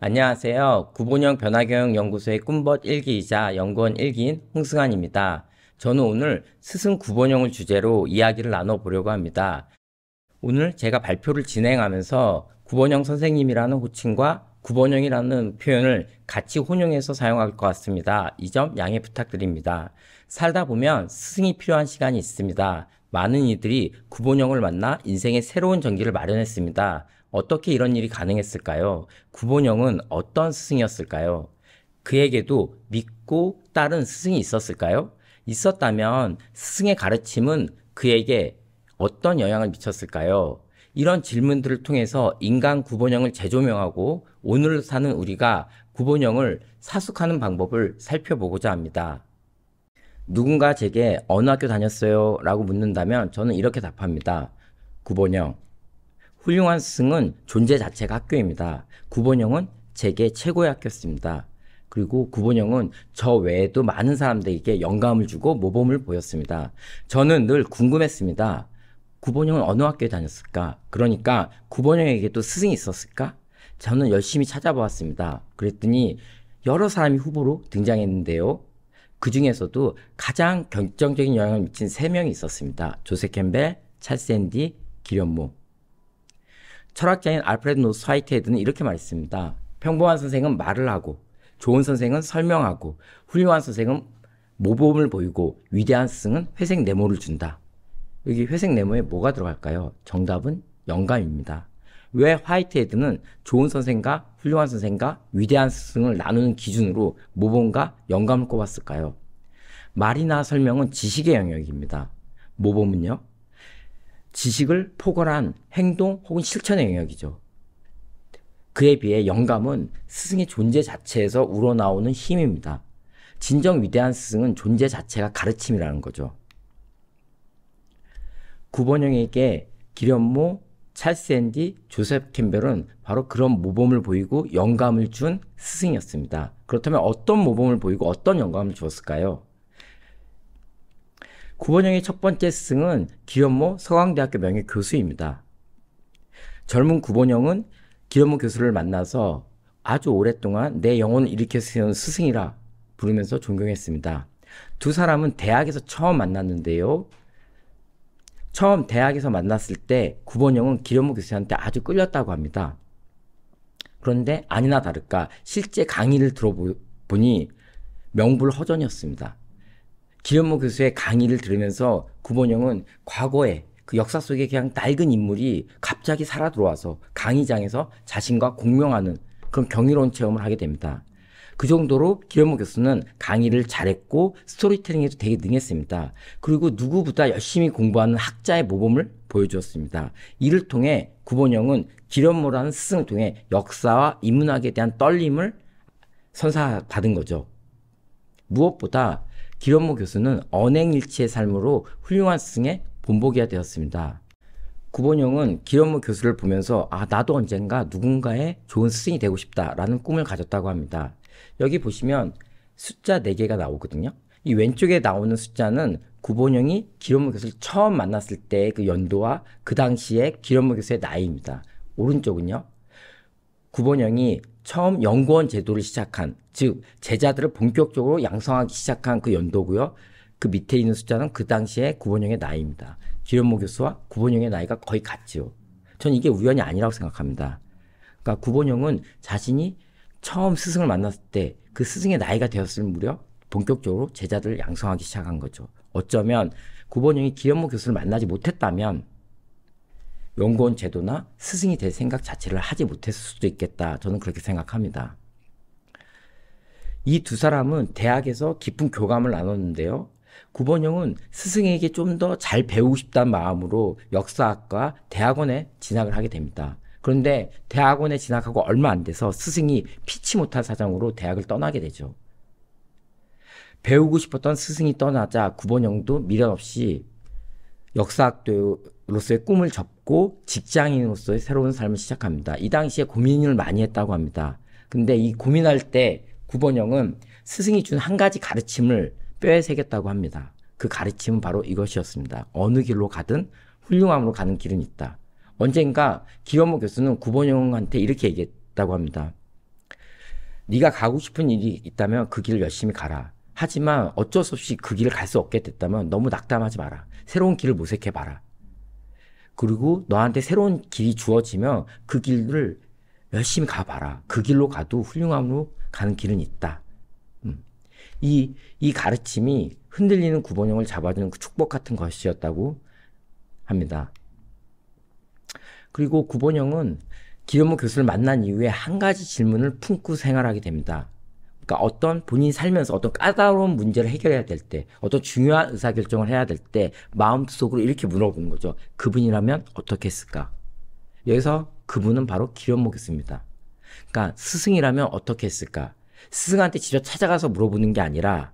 안녕하세요. 구본형 변화경영 연구소의 꿈벗 1기이자 연구원 1기인 홍승환입니다. 저는 오늘 스승 구본형을 주제로 이야기를 나눠보려고 합니다. 오늘 제가 발표를 진행하면서 구본형 선생님이라는 호칭과 구본형이라는 표현을 같이 혼용해서 사용할 것 같습니다. 이 점 양해 부탁드립니다. 살다 보면 스승이 필요한 시간이 있습니다. 많은 이들이 구본형을 만나 인생의 새로운 전기를 마련했습니다. 어떻게 이런 일이 가능했을까요? 구본영은 어떤 스승이었을까요? 그에게도 믿고 따른 스승이 있었을까요? 있었다면 스승의 가르침은 그에게 어떤 영향을 미쳤을까요? 이런 질문들을 통해서 인간 구본형을 재조명하고 오늘 사는 우리가 구본형을 사숙하는 방법을 살펴보고자 합니다. 누군가 제게 어느 학교 다녔어요? 라고 묻는다면 저는 이렇게 답합니다. 구본형, 훌륭한 스승은 존재 자체가 학교입니다. 구본영은 제게 최고의 학교였습니다. 그리고 구본영은 저 외에도 많은 사람들에게 영감을 주고 모범을 보였습니다. 저는 늘 궁금했습니다. 구본영은 어느 학교에 다녔을까? 그러니까 구본영에게도 스승이 있었을까? 저는 열심히 찾아보았습니다. 그랬더니 여러 사람이 후보로 등장했는데요. 그 중에서도 가장 결정적인 영향을 미친 세 명이 있었습니다. 조세 캠벨, 찰샌디 기련모. 철학자인 알프레드 노스 화이트헤드는 이렇게 말했습니다. 평범한 선생은 말을 하고 좋은 선생은 설명하고 훌륭한 선생은 모범을 보이고 위대한 스승은 회색 네모를 준다. 여기 회색 네모에 뭐가 들어갈까요? 정답은 영감입니다. 왜 화이트헤드는 좋은 선생과 훌륭한 선생과 위대한 스승을 나누는 기준으로 모범과 영감을 꼽았을까요? 말이나 설명은 지식의 영역입니다. 모범은요? 지식을 포괄한 행동 혹은 실천의 영역이죠. 그에 비해 영감은 스승의 존재 자체에서 우러나오는 힘입니다. 진정 위대한 스승은 존재 자체가 가르침이라는 거죠. 구본영에게 기련모, 찰스 앤디, 조셉 캠벨은 바로 그런 모범을 보이고 영감을 준 스승이었습니다. 그렇다면 어떤 모범을 보이고 어떤 영감을 주었을까요? 구본영의 첫 번째 스승은 기현모 서강대학교 명예 교수입니다. 젊은 구본영은 기현모 교수를 만나서 아주 오랫동안 내 영혼을 일으켜 세운 스승이라 부르면서 존경했습니다. 두 사람은 대학에서 처음 만났는데요. 처음 대학에서 만났을 때 구본영은 기현모 교수한테 아주 끌렸다고 합니다. 그런데 아니나 다를까 실제 강의를 들어보니 명불허전이었습니다. 기현모 교수의 강의를 들으면서 구본영은 과거에 그 역사 속에 그냥 낡은 인물이 갑자기 살아 들어와서 강의장에서 자신과 공명하는 그런 경이로운 체험을 하게 됩니다. 그 정도로 기현모 교수는 강의를 잘했고 스토리텔링에도 되게 능했습니다. 그리고 누구보다 열심히 공부하는 학자의 모범을 보여주었습니다. 이를 통해 구본영은 기현모라는 스승을 통해 역사와 인문학에 대한 떨림을 선사받은 거죠. 무엇보다 기현모 교수는 언행일치의 삶으로 훌륭한 스승의 본보기가 되었습니다. 구본영은 기현모 교수를 보면서 아 나도 언젠가 누군가의 좋은 스승이 되고 싶다라는 꿈을 가졌다고 합니다. 여기 보시면 숫자 4개가 나오거든요. 이 왼쪽에 나오는 숫자는 구본영이 기현모 교수를 처음 만났을 때 그 연도와 그 당시에 기현모 교수의 나이입니다. 오른쪽은요. 구본영이 처음 연구원 제도를 시작한 즉 제자들을 본격적으로 양성하기 시작한 그 연도고요. 그 밑에 있는 숫자는 그 당시에 구본영의 나이입니다. 기현모 교수와 구본영의 나이가 거의 같지요. 전 이게 우연이 아니라고 생각합니다. 그러니까 구본영은 자신이 처음 스승을 만났을 때 그 스승의 나이가 되었을 무렵 본격적으로 제자들을 양성하기 시작한 거죠. 어쩌면 구본영이 기현모 교수를 만나지 못했다면 연구원 제도나 스승이 될 생각 자체를 하지 못했을 수도 있겠다. 저는 그렇게 생각합니다. 이 두 사람은 대학에서 깊은 교감을 나눴는데요. 구본영은 스승에게 좀 더 잘 배우고 싶다는 마음으로 역사학과 대학원에 진학을 하게 됩니다. 그런데 대학원에 진학하고 얼마 안 돼서 스승이 피치 못할 사정으로 대학을 떠나게 되죠. 배우고 싶었던 스승이 떠나자 구본영도 미련 없이 역사학도로서의 꿈을 접고 직장인으로서의 새로운 삶을 시작합니다. 이 당시에 고민을 많이 했다고 합니다. 근데 이 고민할 때 구본영은 스승이 준 한 가지 가르침을 뼈에 새겼다고 합니다. 그 가르침은 바로 이것이었습니다. 어느 길로 가든 훌륭함으로 가는 길은 있다. 언젠가 기현모 교수는 구본영한테 이렇게 얘기했다고 합니다. 네가 가고 싶은 일이 있다면 그 길을 열심히 가라. 하지만 어쩔 수 없이 그 길을 갈 수 없게 됐다면 너무 낙담하지 마라. 새로운 길을 모색해 봐라. 그리고 너한테 새로운 길이 주어지면 그 길을 열심히 가봐라. 그 길로 가도 훌륭함으로 가는 길은 있다. 음. 이, 이 가르침이 흔들리는 구본형을 잡아주는 그 축복 같은 것이었다고 합니다. 그리고 구본형은 기현모 교수를 만난 이후에 한 가지 질문을 품고 생활하게 됩니다. 그러니까 어떤 본인이 살면서 어떤 까다로운 문제를 해결해야 될 때, 어떤 중요한 의사결정을 해야 될 때, 마음속으로 이렇게 물어보는 거죠. 그분이라면 어떻게 했을까? 여기서 그분은 바로 기련목이었습니다. 그러니까 스승이라면 어떻게 했을까? 스승한테 직접 찾아가서 물어보는 게 아니라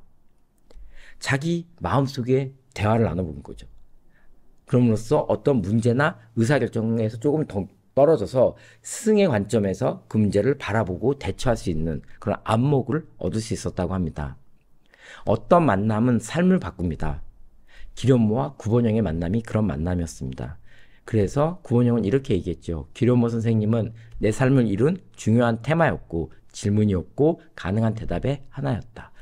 자기 마음속에 대화를 나눠보는 거죠. 그럼으로써 어떤 문제나 의사결정에서 조금 더 떨어져서 스승의 관점에서 그 문제를 바라보고 대처할 수 있는 그런 안목을 얻을 수 있었다고 합니다. 어떤 만남은 삶을 바꿉니다. 기련모와 구본영의 만남이 그런 만남이었습니다. 그래서 구본영은 이렇게 얘기했죠. 기련모 선생님은 내 삶을 이룬 중요한 테마였고 질문이었고 가능한 대답의 하나였다.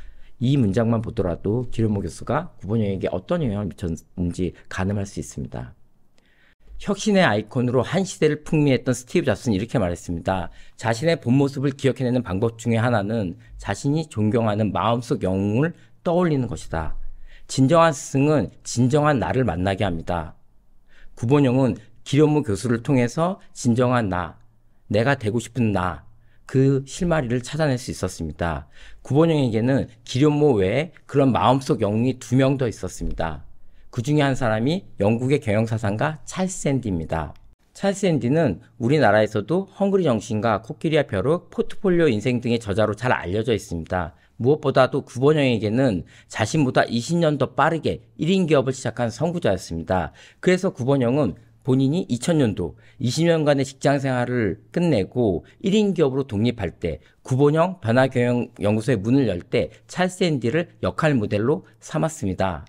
이 문장만 보더라도 기련모 교수가 구본영에게 어떤 영향을 미쳤는지 가늠할 수 있습니다. 혁신의 아이콘으로 한 시대를 풍미했던 스티브 잡스는 이렇게 말했습니다. 자신의 본 모습을 기억해내는 방법 중에 하나는 자신이 존경하는 마음속 영웅을 떠올리는 것이다. 진정한 스승은 진정한 나를 만나게 합니다. 구본영은 기련무 교수를 통해서 진정한 나, 내가 되고 싶은 나, 그 실마리를 찾아낼 수 있었습니다. 구본영에게는 기련모 외에 그런 마음속 영웅이 두 명 더 있었습니다. 그 중에 한 사람이 영국의 경영사상가 찰스 앤디입니다. 찰스 앤디는 우리나라에서도 헝그리 정신과 코끼리와 벼룩, 포트폴리오 인생 등의 저자로 잘 알려져 있습니다. 무엇보다도 구본영에게는 자신보다 20년 더 빠르게 1인 기업을 시작한 선구자였습니다. 그래서 구본영은 본인이 2000년도 20년간의 직장 생활을 끝내고 1인 기업으로 독립할 때 구본영 변화경영연구소의 문을 열 때 찰스 앤디를 역할 모델로 삼았습니다.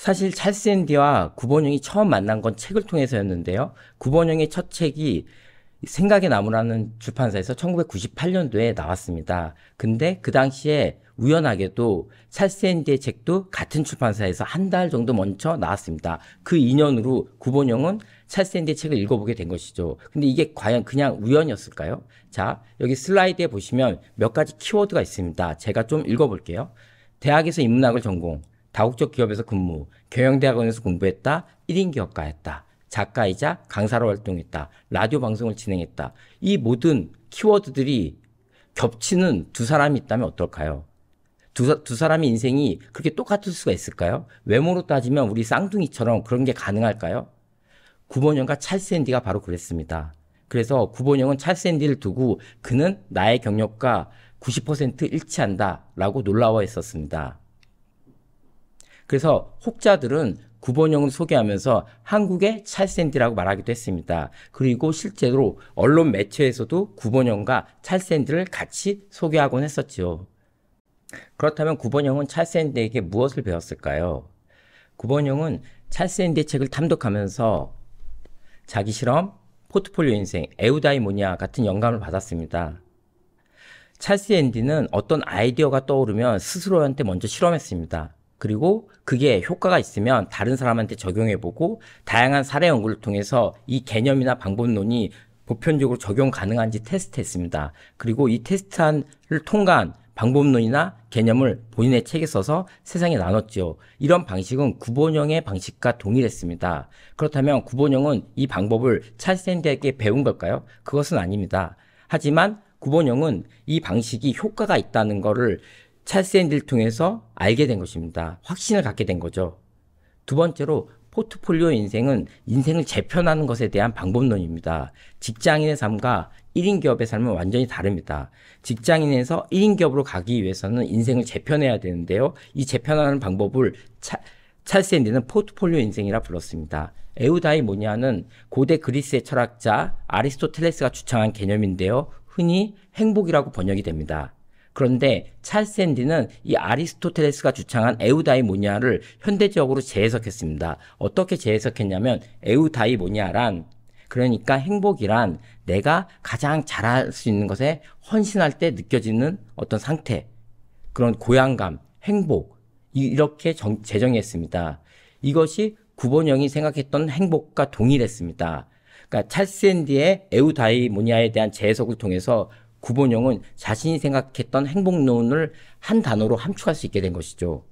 사실 찰스 앤디와 구본영이 처음 만난 건 책을 통해서였는데요. 구본영의 첫 책이 생각의 나무라는 출판사에서 1998년도에 나왔습니다. 근데 그 당시에 우연하게도 찰스 앤디의 책도 같은 출판사에서 한 달 정도 먼저 나왔습니다. 그 인연으로 구본영은 찰스 앤디의 책을 읽어보게 된 것이죠. 근데 이게 과연 그냥 우연이었을까요? 자, 여기 슬라이드에 보시면 몇 가지 키워드가 있습니다. 제가 좀 읽어볼게요. 대학에서 인문학을 전공, 다국적 기업에서 근무, 경영대학원에서 공부했다, 1인 기업가였다, 작가이자 강사로 활동했다, 라디오 방송을 진행했다. 이 모든 키워드들이 겹치는 두 사람이 있다면 어떨까요? 두, 두 사람의 인생이 그렇게 똑같을 수가 있을까요? 외모로 따지면 우리 쌍둥이처럼 그런 게 가능할까요? 구본영과 찰스 앤디가 바로 그랬습니다. 그래서 구본영은 찰스 앤디를 두고 그는 나의 경력과 90% 일치한다 라고 놀라워했었습니다. 그래서 혹자들은 구본영을 소개하면서 한국의 찰샌디라고 말하기도 했습니다. 그리고 실제로 언론 매체에서도 구본영과 찰샌디를 같이 소개하곤 했었지요. 그렇다면 구본영은 찰샌디에게 무엇을 배웠을까요? 구본영은 찰샌디의 책을 탐독하면서 자기 실험, 포트폴리오 인생, 에우다이모니아 같은 영감을 받았습니다. 찰스 앤디는 어떤 아이디어가 떠오르면 스스로한테 먼저 실험했습니다. 그리고 그게 효과가 있으면 다른 사람한테 적용해보고 다양한 사례 연구를 통해서 이 개념이나 방법론이 보편적으로 적용 가능한지 테스트했습니다. 그리고 이 테스트를 통과한 방법론이나 개념을 본인의 책에 써서 세상에 나눴죠 이런 방식은 구본형의 방식과 동일했습니다. 그렇다면 구본형은 이 방법을 찰스앤디에게 배운 걸까요? 그것은 아닙니다. 하지만 구본형은 이 방식이 효과가 있다는 것을 찰스 앤딜 통해서 알게 된 것입니다. 확신을 갖게 된 거죠. 두 번째로 포트폴리오 인생은 인생을 재편하는 것에 대한 방법론입니다. 직장인의 삶과 1인 기업의 삶은 완전히 다릅니다. 직장인에서 1인 기업으로 가기 위해서는 인생을 재편해야 되는데요. 이 재편하는 방법을 차, 찰스 앤디는 포트폴리오 인생이라 불렀습니다. 에우다이 모니아는 고대 그리스의 철학자 아리스토텔레스가 주창한 개념인데요. 흔히 행복이라고 번역이 됩니다. 그런데 찰샌디는 이 아리스토텔레스가 주창한 에우다이모니아를 현대적으로 재해석했습니다. 어떻게 재해석했냐면 에우다이모니아란 그러니까 행복이란 내가 가장 잘할 수 있는 것에 헌신할 때 느껴지는 어떤 상태, 그런 고향감, 행복, 이렇게 정, 재정했습니다. 이것이 구본영이 생각했던 행복과 동일했습니다. 그러니까 찰스앤디의 에우다이모니아에 대한 재해석을 통해서 구본영은 자신이 생각했던 행복론을 한 단어로 함축할 수 있게 된 것이죠.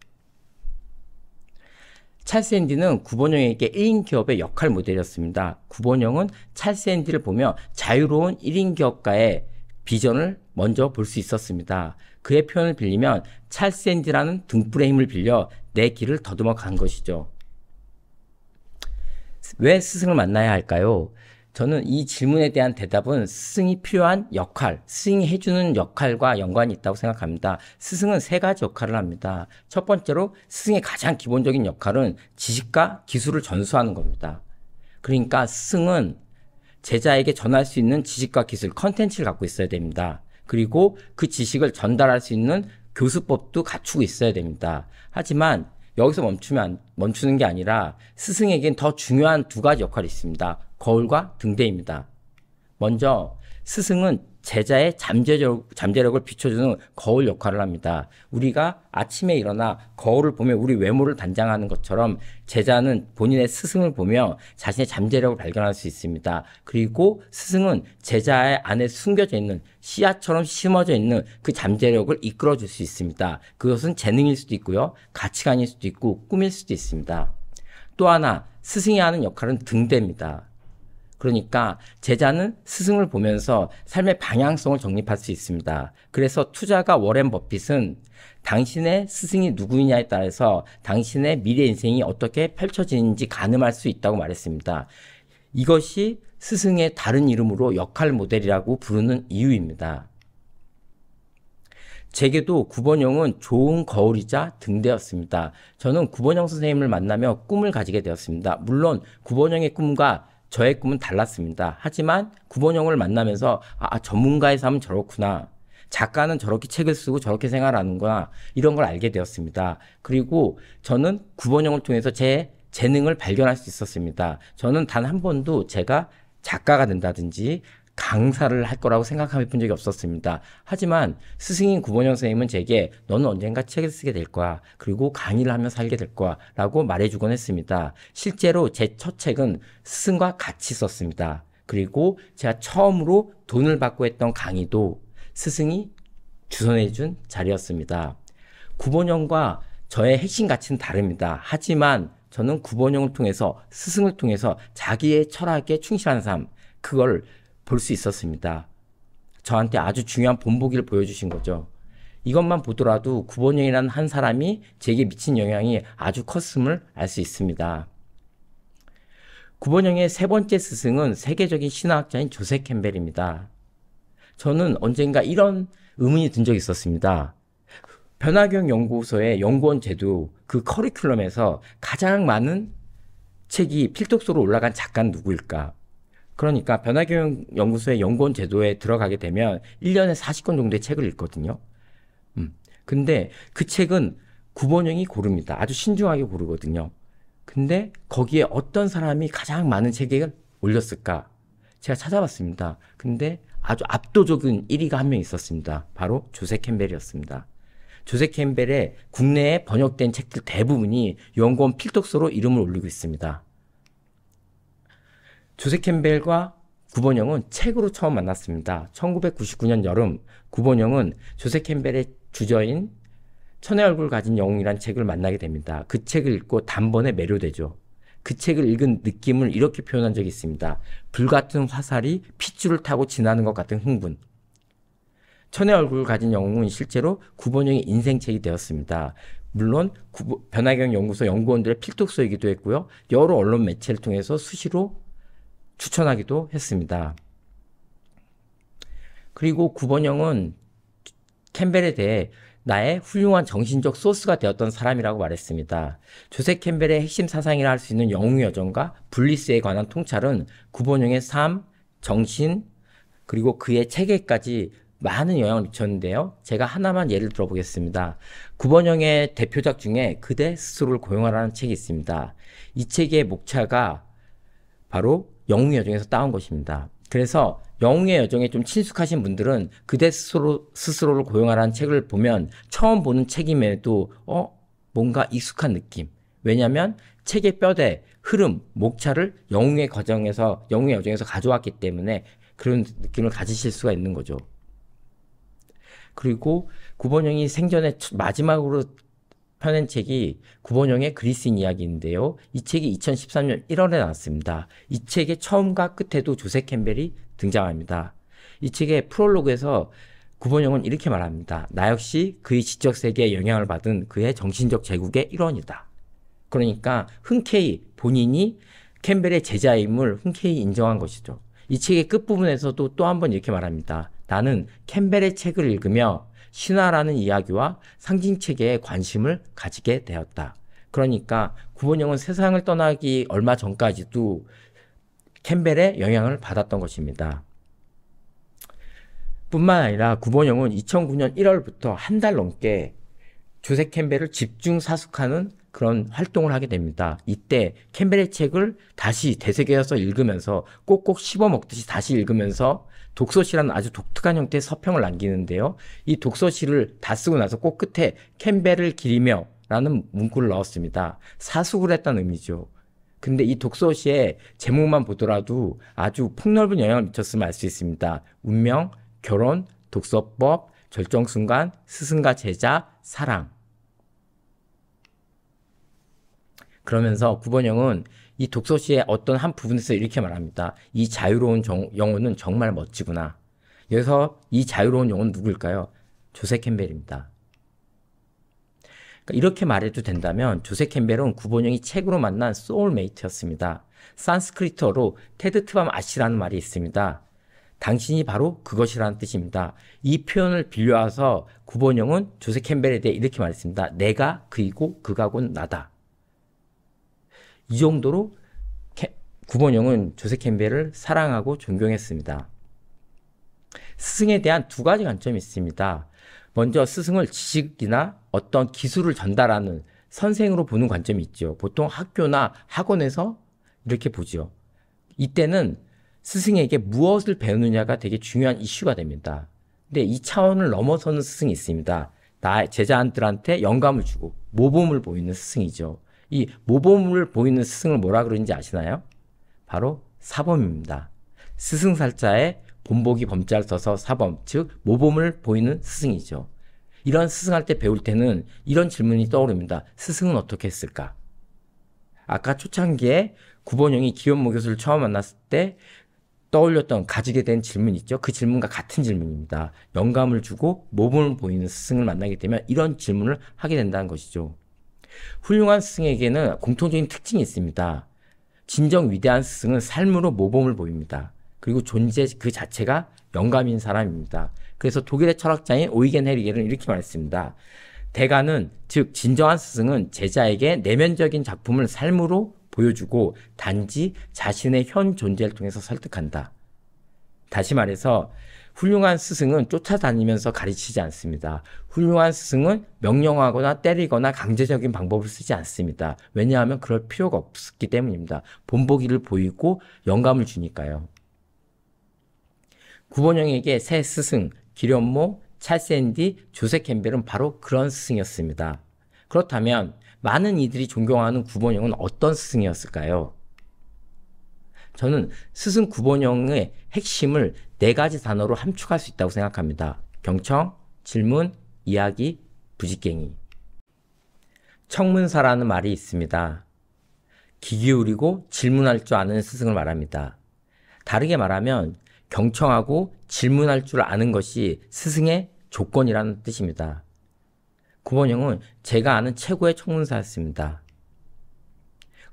찰스 앤디는 구본영에게 1인 기업의 역할 모델이었습니다. 구본영은 찰스 앤디를 보며 자유로운 1인 기업가의 비전을 먼저 볼 수 있었습니다. 그의 표현을 빌리면 찰스 앤디라는 등불의 힘을 빌려 내 길을 더듬어 간 것이죠. 왜 스승을 만나야 할까요? 저는 이 질문에 대한 대답은 스승이 필요한 역할, 스승이 해주는 역할과 연관이 있다고 생각합니다. 스승은 세 가지 역할을 합니다. 첫 번째로 스승의 가장 기본적인 역할은 지식과 기술을 전수하는 겁니다. 그러니까 스승은 제자에게 전할 수 있는 지식과 기술, 컨텐츠를 갖고 있어야 됩니다. 그리고 그 지식을 전달할 수 있는 교수법도 갖추고 있어야 됩니다. 하지만 여기서 멈추면 멈추는 게 아니라 스승에겐 더 중요한 두 가지 역할이 있습니다. 거울과 등대입니다. 먼저 스승은 제자의 잠재적, 잠재력을 비춰주는 거울 역할을 합니다. 우리가 아침에 일어나 거울을 보며 우리 외모를 단장하는 것처럼 제자는 본인의 스승을 보며 자신의 잠재력을 발견할 수 있습니다. 그리고 스승은 제자의 안에 숨겨져 있는 씨앗처럼 심어져 있는 그 잠재력을 이끌어 줄 수 있습니다. 그것은 재능일 수도 있고요. 가치관일 수도 있고 꿈일 수도 있습니다. 또 하나 스승이 하는 역할은 등대입니다. 그러니까 제자는 스승을 보면서 삶의 방향성을 정립할 수 있습니다. 그래서 투자가 워렌 버핏은 당신의 스승이 누구이냐에 따라서 당신의 미래 인생이 어떻게 펼쳐지는지 가늠할 수 있다고 말했습니다. 이것이 스승의 다른 이름으로 역할 모델이라고 부르는 이유입니다. 제게도 구본영은 좋은 거울이자 등대였습니다. 저는 구본영 선생님을 만나며 꿈을 가지게 되었습니다. 물론 구본영의 꿈과 저의 꿈은 달랐습니다. 하지만 구본영을 만나면서 아, 아, 전문가의 삶은 저렇구나. 작가는 저렇게 책을 쓰고 저렇게 생활하는구나. 이런 걸 알게 되었습니다. 그리고 저는 구본영을 통해서 제 재능을 발견할 수 있었습니다. 저는 단 한 번도 제가 작가가 된다든지 강사를 할 거라고 생각해 본 적이 없었습니다. 하지만 스승인 구본영 선생님은 제게 너는 언젠가 책을 쓰게 될 거야. 그리고 강의를 하며 살게 될 거야. 라고 말해주곤 했습니다. 실제로 제 첫 책은 스승과 같이 썼습니다. 그리고 제가 처음으로 돈을 받고 했던 강의도 스승이 주선해준 자리였습니다. 구본영과 저의 핵심 가치는 다릅니다. 하지만 저는 구본영을 통해서 스승을 통해서 자기의 철학에 충실한 삶, 그걸 볼수 있었습니다. 저한테 아주 중요한 본보기를 보여주신 거죠. 이것만 보더라도 구본영이라는 한 사람이 제게 미친 영향이 아주 컸음을 알 수 있습니다. 구본영의 세 번째 스승은 세계적인 신화학자인 조세 캠벨입니다. 저는 언젠가 이런 의문이 든 적이 있었습니다. 변화경 연구소의 연구원 제도 그 커리큘럼에서 가장 많은 책이 필독서로 올라간 작가는 누구일까? 그러니까 변화교육 연구소의 연구원 제도에 들어가게 되면 1년에 40권 정도의 책을 읽거든요. 음. 근데 그 책은 구본형이 고릅니다. 아주 신중하게 고르거든요. 근데 거기에 어떤 사람이 가장 많은 책을 올렸을까? 제가 찾아봤습니다. 근데 아주 압도적인 1위가 한 명 있었습니다. 바로 조세 캠벨이었습니다. 조세 캠벨의 국내에 번역된 책들 대부분이 연구원 필독서로 이름을 올리고 있습니다. 조세 캠벨과 구본영은 책으로 처음 만났습니다. 1999년 여름 구본영은 조세 캠벨의 주저인 천의 얼굴 가진 영웅이란 책을 만나게 됩니다. 그 책을 읽고 단번에 매료되죠. 그 책을 읽은 느낌을 이렇게 표현한 적이 있습니다. 불같은 화살이 핏줄을 타고 지나는 것 같은 흥분. 천의 얼굴을 가진 영웅은 실제로 구본영의 인생책이 되었습니다. 물론 변화경 연구소 연구원들의 필독서이기도 했고요. 여러 언론 매체를 통해서 수시로 추천하기도 했습니다. 그리고 구번영은 캠벨에 대해 나의 훌륭한 정신적 소스가 되었던 사람이라고 말했습니다. 조셉 캠벨의 핵심 사상이라 할 수 있는 영웅 여정과 블리스에 관한 통찰은 구본영의 삶, 정신, 그리고 그의 체계까지 많은 영향을 미쳤는데요. 제가 하나만 예를 들어보겠습니다. 구본영의 대표작 중에 그대 스스로를 고용하라는 책이 있습니다. 이 책의 목차가 바로 영웅의 여정에서 따온 것입니다. 그래서 영웅의 여정에 좀 친숙하신 분들은 그대 스스로, 스스로를 고용하라는 책을 보면 처음 보는 책임에도 어? 뭔가 익숙한 느낌. 왜냐하면 책의 뼈대, 흐름, 목차를 영웅의 과정에서 영웅의 여정에서 가져왔기 때문에 그런 느낌을 가지실 수가 있는 거죠. 그리고 구본영이 생전에 마지막으로 펴낸 책이 구본영의 그리스인 이야기인데요. 이 책이 2013년 1월에 나왔습니다. 이 책의 처음과 끝에도 조세 캠벨이 등장합니다. 이 책의 프롤로그에서 구본영은 이렇게 말합니다. 나 역시 그의 지적 세계에 영향을 받은 그의 정신적 제국의 일원이다. 그러니까 흔쾌히 본인이 캠벨의 제자임을 흔쾌히 인정한 것이죠. 이 책의 끝부분에서도 또 한 번 이렇게 말합니다. 나는 캠벨의 책을 읽으며 신화라는 이야기와 상징 체계에 관심을 가지게 되었다. 그러니까 구본영은 세상을 떠나기 얼마 전까지도 캠벨의 영향을 받았던 것입니다. 뿐만 아니라 구본영은 2009년 1월부터 한 달 넘게 조세 캠벨을 집중 사숙하는 그런 활동을 하게 됩니다. 이때 캠벨의 책을 다시 되새겨서 읽으면서 꼭꼭 씹어 먹듯이 다시 읽으면서 독서시라는 아주 독특한 형태의 서평을 남기는데요. 이독서실을다 쓰고 나서 꼭 끝에 캠벨을 기리며 라는 문구를 넣었습니다. 사숙을 했다는 의미죠. 근데 이 독서시의 제목만 보더라도 아주 폭넓은 영향을 미쳤음을 알 수 있습니다. 운명, 결혼, 독서법, 절정순간 스승과 제자, 사랑. 그러면서 구본 영은 이 독서시의 어떤 한 부분에서 이렇게 말합니다. 이 자유로운 정, 영혼은 정말 멋지구나. 여기서 이 자유로운 영혼은 누굴까요? 조세 캠벨입니다. 그러니까 이렇게 말해도 된다면 조세 캠벨은 구본영이 책으로 만난 소울메이트였습니다. 산스크리트어로 테드트밤 아시라는 말이 있습니다. 당신이 바로 그것이라는 뜻입니다. 이 표현을 빌려와서 구본영은 조세 캠벨에 대해 이렇게 말했습니다. 내가 그이고 그가곤 나다. 이 정도로 구본영은 조세 캠벨을 사랑하고 존경했습니다. 스승에 대한 두 가지 관점이 있습니다. 먼저 스승을 지식이나 어떤 기술을 전달하는 선생으로 보는 관점이 있죠. 보통 학교나 학원에서 이렇게 보죠. 이때는 스승에게 무엇을 배우느냐가 되게 중요한 이슈가 됩니다. 근데 이 차원을 넘어서는 스승이 있습니다. 나 제자들한테 영감을 주고 모범을 보이는 스승이죠. 이 모범을 보이는 스승을 뭐라 그러는지 아시나요? 바로 사범입니다. 스승살자에 본보기 범자를 써서 사범, 즉 모범을 보이는 스승이죠. 이런 스승할 때 배울 때는 이런 질문이 떠오릅니다. 스승은 어떻게 했을까? 아까 초창기에 구본영이 기현모 교수를 처음 만났을 때 떠올렸던 가지게 된 질문 있죠. 그 질문과 같은 질문입니다. 영감을 주고 모범을 보이는 스승을 만나게 되면 이런 질문을 하게 된다는 것이죠. 훌륭한 스승에게는 공통적인 특징이 있습니다. 진정 위대한 스승은 삶으로 모범을 보입니다. 그리고 존재 그 자체가 영감인 사람입니다. 그래서 독일의 철학자인 오이겐 헤리겔은 이렇게 말했습니다. 대가는 즉 진정한 스승은 제자에게 내면적인 작품을 삶으로 보여주고 단지 자신의 현 존재를 통해서 설득한다. 다시 말해서 훌륭한 스승은 쫓아다니면서 가르치지 않습니다. 훌륭한 스승은 명령하거나 때리거나 강제적인 방법을 쓰지 않습니다. 왜냐하면 그럴 필요가 없기 때문입니다. 본보기를 보이고 영감을 주니까요. 구본영에게 새 스승, 기련모, 찰샌디, 조세 캠벨은 바로 그런 스승이었습니다. 그렇다면 많은 이들이 존경하는 구본영은 어떤 스승이었을까요? 저는 스승 구본영의 핵심을 네 가지 단어로 함축할 수 있다고 생각합니다. 경청, 질문, 이야기, 부지깽이. 청문사라는 말이 있습니다. 귀 기울이고 질문할 줄 아는 스승을 말합니다. 다르게 말하면 경청하고 질문할 줄 아는 것이 스승의 조건이라는 뜻입니다. 구본영은 제가 아는 최고의 청문사였습니다.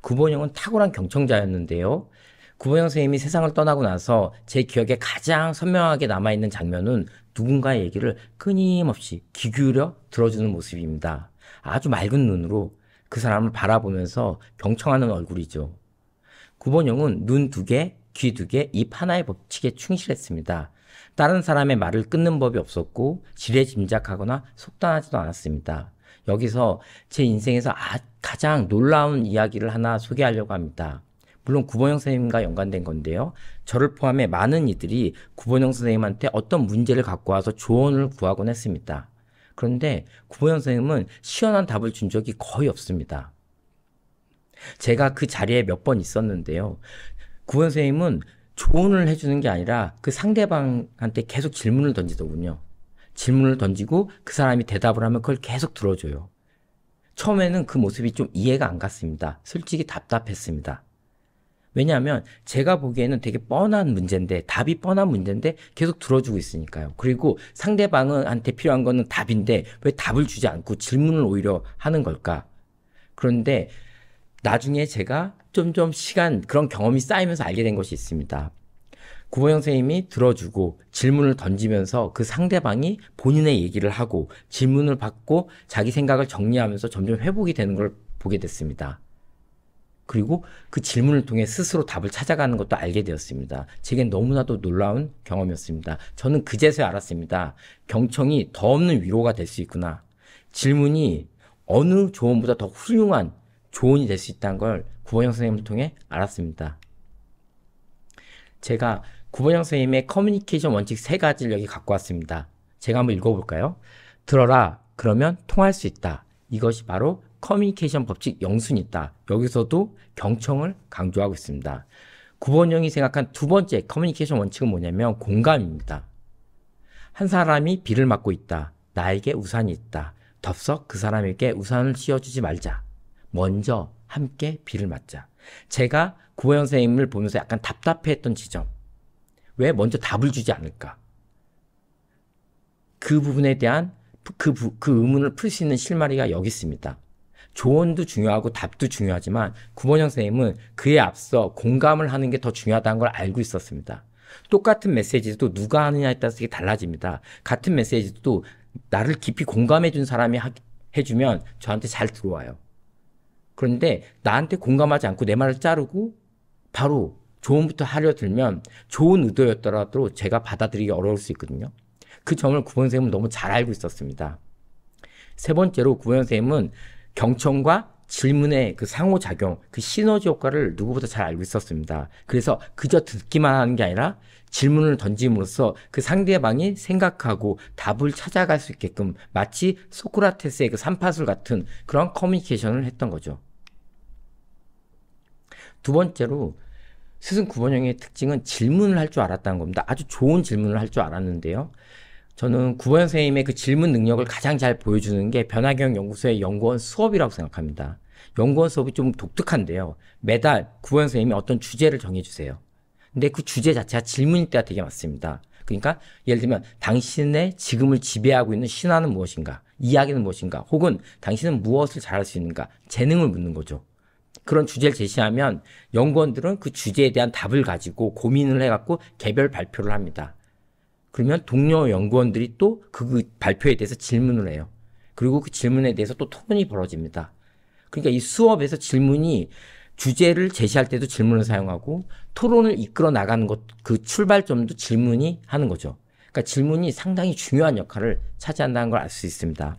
구본영은 탁월한 경청자였는데요. 구본영 선생님이 세상을 떠나고 나서 제 기억에 가장 선명하게 남아있는 장면은 누군가의 얘기를 끊임없이 귀 기울여 들어주는 모습입니다. 아주 맑은 눈으로 그 사람을 바라보면서 경청하는 얼굴이죠. 구본영은 눈 두 개, 귀 두 개, 입 하나의 법칙에 충실했습니다. 다른 사람의 말을 끊는 법이 없었고 지레짐작하거나 속단하지도 않았습니다. 여기서 제 인생에서 아, 가장 놀라운 이야기를 하나 소개하려고 합니다. 물론 구본영 선생님과 연관된 건데요. 저를 포함해 많은 이들이 구본영 선생님한테 어떤 문제를 갖고 와서 조언을 구하곤 했습니다. 그런데 구본영 선생님은 시원한 답을 준 적이 거의 없습니다. 제가 그 자리에 몇 번 있었는데요. 구본영 선생님은 조언을 해주는 게 아니라 그 상대방한테 계속 질문을 던지더군요. 질문을 던지고 그 사람이 대답을 하면 그걸 계속 들어줘요. 처음에는 그 모습이 좀 이해가 안 갔습니다. 솔직히 답답했습니다. 왜냐하면 제가 보기에는 되게 뻔한 문제인데 답이 뻔한 문제인데 계속 들어주고 있으니까요. 그리고 상대방 한테 필요한 거는 답인데 왜 답을 주지 않고 질문을 오히려 하는 걸까? 그런데 나중에 제가 좀 좀 시간 그런 경험이 쌓이면서 알게 된 것이 있습니다. 구보영 선생님이 들어주고 질문을 던지면서 그 상대방이 본인의 얘기를 하고 질문을 받고 자기 생각을 정리하면서 점점 회복이 되는 걸 보게 됐습니다. 그리고 그 질문을 통해 스스로 답을 찾아가는 것도 알게 되었습니다. 제겐 너무나도 놀라운 경험이었습니다. 저는 그제서야 알았습니다. 경청이 더 없는 위로가 될 수 있구나. 질문이 어느 조언보다 더 훌륭한 조언이 될 수 있다는 걸 구본영 선생님을 통해 알았습니다. 제가 구본영 선생님의 커뮤니케이션 원칙 세 가지를 여기 갖고 왔습니다. 제가 한번 읽어볼까요? 들어라. 그러면 통할 수 있다. 이것이 바로 커뮤니케이션 법칙 영순 있다. 여기서도 경청을 강조하고 있습니다. 구본영이 생각한 두 번째 커뮤니케이션 원칙은 뭐냐면 공감입니다. 한 사람이 비를 맞고 있다. 나에게 우산이 있다. 덥석 그 사람에게 우산을 씌워주지 말자. 먼저 함께 비를 맞자. 제가 구보현 선생님을 보면서 약간 답답해했던 지점. 왜 먼저 답을 주지 않을까? 그 부분에 대한 그, 그 의문을 풀 수 있는 실마리가 여기 있습니다. 조언도 중요하고 답도 중요하지만 구본영 선생님은 그에 앞서 공감을 하는 게 더 중요하다는 걸 알고 있었습니다. 똑같은 메시지도 누가 하느냐에 따라서 이게 달라집니다. 같은 메시지도 나를 깊이 공감해 준 사람이 하, 해주면 저한테 잘 들어와요. 그런데 나한테 공감하지 않고 내 말을 자르고 바로 조언부터 하려 들면 좋은 의도였더라도 제가 받아들이기 어려울 수 있거든요. 그 점을 구본님은 너무 잘 알고 있었습니다. 세 번째로 구본님은 경청과 질문의 그 상호작용, 그 시너지 효과를 누구보다 잘 알고 있었습니다. 그래서 그저 듣기만 하는 게 아니라 질문을 던짐으로써 그 상대방이 생각하고 답을 찾아갈 수 있게끔 마치 소크라테스의 그 삼파술 같은 그런 커뮤니케이션을 했던 거죠. 두 번째로 스승 구본형의 특징은 질문을 할 줄 알았다는 겁니다. 아주 좋은 질문을 할 줄 알았는데요. 저는 구원 선생님의 그 질문 능력을 가장 잘 보여주는 게 변화경 연구소의 연구원 수업이라고 생각합니다. 연구원 수업이 좀 독특한데요. 매달 구원 선생님이 어떤 주제를 정해주세요. 근데 그 주제 자체가 질문일 때가 되게 많습니다. 그러니까 예를 들면 당신의 지금을 지배하고 있는 신화는 무엇인가, 이야기는 무엇인가, 혹은 당신은 무엇을 잘할 수 있는가, 재능을 묻는 거죠. 그런 주제를 제시하면 연구원들은 그 주제에 대한 답을 가지고 고민을 해갖고 개별 발표를 합니다. 그러면 동료 연구원들이 또그 그 발표에 대해서 질문을 해요. 그리고 그 질문에 대해서 또 토론이 벌어집니다. 그러니까 이 수업에서 질문이 주제를 제시할 때도 질문을 사용하고 토론을 이끌어 나가는 것 그 출발점도 질문이 하는 거죠. 그러니까 질문이 상당히 중요한 역할을 차지한다는 걸 알 수 있습니다.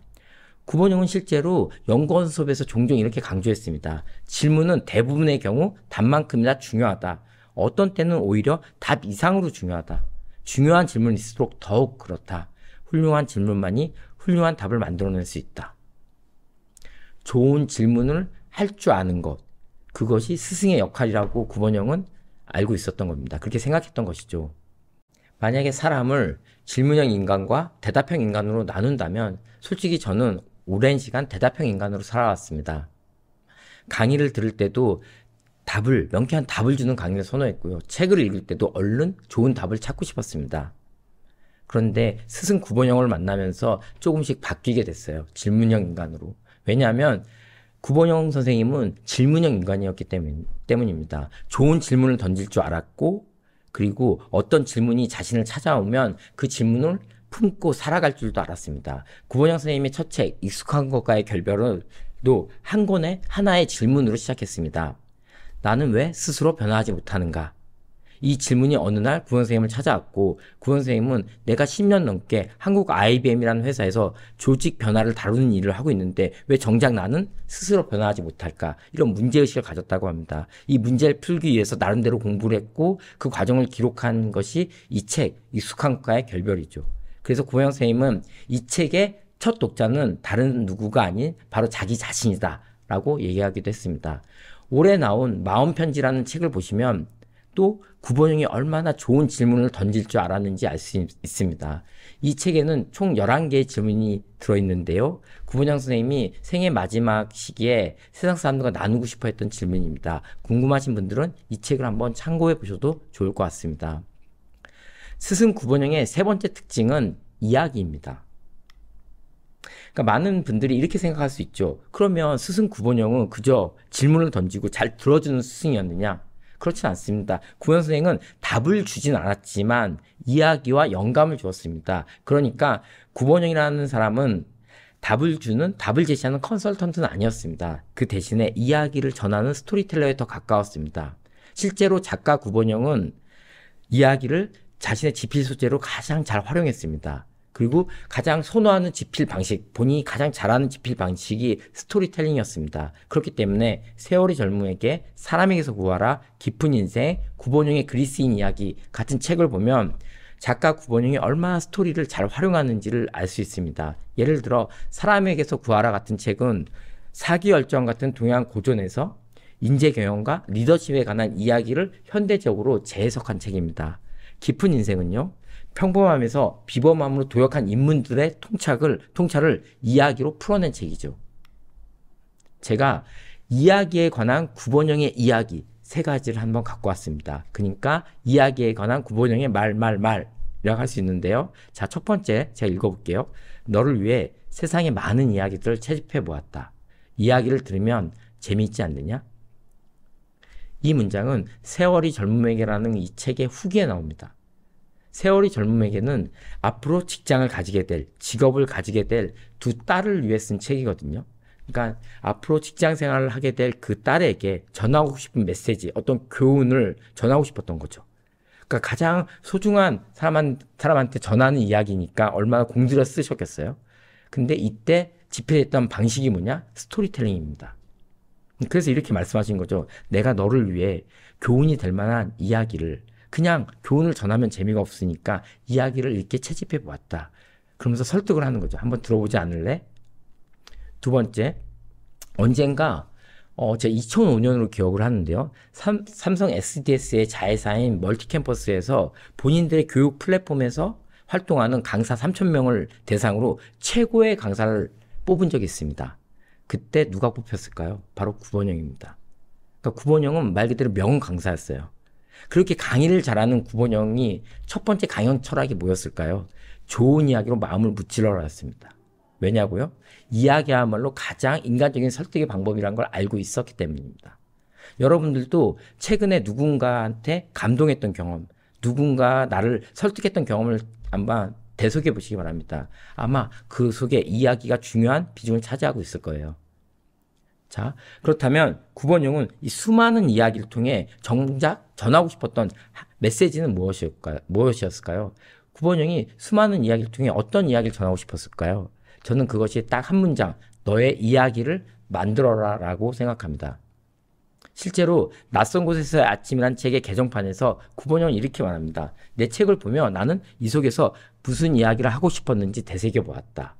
구본영은 실제로 연구원 수업에서 종종 이렇게 강조했습니다. 질문은 대부분의 경우 답만큼이나 중요하다. 어떤 때는 오히려 답 이상으로 중요하다. 중요한 질문일수록 더욱 그렇다. 훌륭한 질문만이 훌륭한 답을 만들어낼 수 있다. 좋은 질문을 할 줄 아는 것. 그것이 스승의 역할이라고 구본영은 알고 있었던 겁니다. 그렇게 생각했던 것이죠. 만약에 사람을 질문형 인간과 대답형 인간으로 나눈다면 솔직히 저는 오랜 시간 대답형 인간으로 살아왔습니다. 강의를 들을 때도 답을 명쾌한 답을 주는 강의를 선호했고요. 책을 읽을 때도 얼른 좋은 답을 찾고 싶었습니다. 그런데 스승 구본형을 만나면서 조금씩 바뀌게 됐어요. 질문형 인간으로. 왜냐하면 구본형 선생님은 질문형 인간이었기 때문, 때문입니다. 좋은 질문을 던질 줄 알았고 그리고 어떤 질문이 자신을 찾아오면 그 질문을 품고 살아갈 줄도 알았습니다. 구본영 선생님의 첫 책, 익숙한 것과의 결별은도 한 권의 하나의 질문으로 시작했습니다. 나는 왜 스스로 변화하지 못하는가? 이 질문이 어느 날 구원 선생님을 찾아왔고 구원 선생님은 내가 10년 넘게 한국 IBM이라는 회사에서 조직 변화를 다루는 일을 하고 있는데 왜 정작 나는 스스로 변화하지 못할까 이런 문제 의식을 가졌다고 합니다. 이 문제를 풀기 위해서 나름대로 공부를 했고 그 과정을 기록한 것이 이 책 익숙한 과의 결별이죠. 그래서 구원 선생님은 이 책의 첫 독자는 다른 누구가 아닌 바로 자기 자신이다라고 얘기하기도 했습니다. 올해 나온 마음편지라는 책을 보시면 또 구본영이 얼마나 좋은 질문을 던질 줄 알았는지 알 수 있습니다. 이 책에는 총 11개의 질문이 들어있는데요. 구본영 선생님이 생애 마지막 시기에 세상 사람들과 나누고 싶어 했던 질문입니다. 궁금하신 분들은 이 책을 한번 참고해 보셔도 좋을 것 같습니다. 스승 구본영의 세 번째 특징은 이야기입니다. 그러니까 많은 분들이 이렇게 생각할 수 있죠. 그러면 스승 구본영은 그저 질문을 던지고 잘 들어주는 스승이었느냐? 그렇진 않습니다. 구현 선생은 답을 주진 않았지만 이야기와 영감을 주었습니다. 그러니까 구본영이라는 사람은 답을 주는 답을 제시하는 컨설턴트는 아니었습니다. 그 대신에 이야기를 전하는 스토리텔러에 더 가까웠습니다. 실제로 작가 구본영은 이야기를 자신의 지필 소재로 가장 잘 활용했습니다. 그리고 가장 선호하는 집필 방식, 본인이 가장 잘하는 집필 방식이 스토리텔링이었습니다. 그렇기 때문에 세월이 젊음에게 사람에게서 구하라, 깊은 인생, 구본용의 그리스인 이야기 같은 책을 보면 작가 구본용이 얼마나 스토리를 잘 활용하는지를 알 수 있습니다. 예를 들어 사람에게서 구하라 같은 책은 사기열정 같은 동양 고전에서 인재 경영과 리더십에 관한 이야기를 현대적으로 재해석한 책입니다. 깊은 인생은요. 평범함에서 비범함으로 도약한 인물들의 통착을, 통찰을 이야기로 풀어낸 책이죠. 제가 이야기에 관한 구본형의 이야기 세 가지를 한번 갖고 왔습니다. 그러니까 이야기에 관한 구본형의 말, 말, 말이라고 할 수 있는데요. 자, 첫 번째 제가 읽어볼게요. 너를 위해 세상의 많은 이야기들을 채집해 보았다. 이야기를 들으면 재미있지 않느냐? 이 문장은 세월이 젊음에게라는 이 책의 후기에 나옵니다. 세월이 젊음에게는 앞으로 직장을 가지게 될, 직업을 가지게 될 두 딸을 위해 쓴 책이거든요. 그러니까 앞으로 직장 생활을 하게 될 그 딸에게 전하고 싶은 메시지, 어떤 교훈을 전하고 싶었던 거죠. 그러니까 가장 소중한 사람한, 사람한테 전하는 이야기니까 얼마나 공들여 쓰셨겠어요? 근데 이때 집필했던 방식이 뭐냐? 스토리텔링입니다. 그래서 이렇게 말씀하신 거죠. 내가 너를 위해 교훈이 될 만한 이야기를 그냥 교훈을 전하면 재미가 없으니까 이야기를 이렇게 채집해 보았다. 그러면서 설득을 하는 거죠. 한번 들어보지 않을래? 두 번째, 언젠가 어, 제 2005년으로 기억을 하는데요. 삼, 삼성 SDS의 자회사인 멀티캠퍼스에서 본인들의 교육 플랫폼에서 활동하는 강사 3,000명을 대상으로 최고의 강사를 뽑은 적이 있습니다. 그때 누가 뽑혔을까요? 바로 구본영입니다. 그러니까 구본영은 말 그대로 명강사였어요. 그렇게 강의를 잘하는 구본영이 첫 번째 강연 철학이 뭐였을까요? 좋은 이야기로 마음을 무찔러놨습니다. 왜냐고요? 이야기야말로 가장 인간적인 설득의 방법이라는 걸 알고 있었기 때문입니다. 여러분들도 최근에 누군가한테 감동했던 경험, 누군가 나를 설득했던 경험을 한번 되새겨 보시기 바랍니다. 아마 그 속에 이야기가 중요한 비중을 차지하고 있을 거예요. 자, 그렇다면 구본용은 이 수많은 이야기를 통해 정작 전하고 싶었던 메시지는 무엇이었을까, 무엇이었을까요? 구본용이 수많은 이야기를 통해 어떤 이야기를 전하고 싶었을까요? 저는 그것이 딱 한 문장, 너의 이야기를 만들어라 라고 생각합니다. 실제로 낯선 곳에서의 아침이란 책의 개정판에서 구본영은 이렇게 말합니다. 내 책을 보며 나는 이 속에서 무슨 이야기를 하고 싶었는지 되새겨 보았다.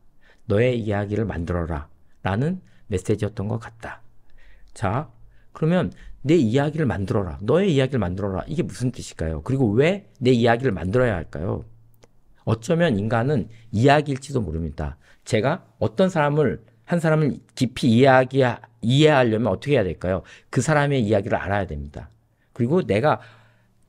너의 이야기를 만들어라. 라는 메시지였던 것 같다. 자, 그러면 내 이야기를 만들어라. 너의 이야기를 만들어라. 이게 무슨 뜻일까요? 그리고 왜 내 이야기를 만들어야 할까요? 어쩌면 인간은 이야기일지도 모릅니다. 제가 어떤 사람을 한 사람을 깊이 이야기 이해하려면 어떻게 해야 될까요? 그 사람의 이야기를 알아야 됩니다. 그리고 내가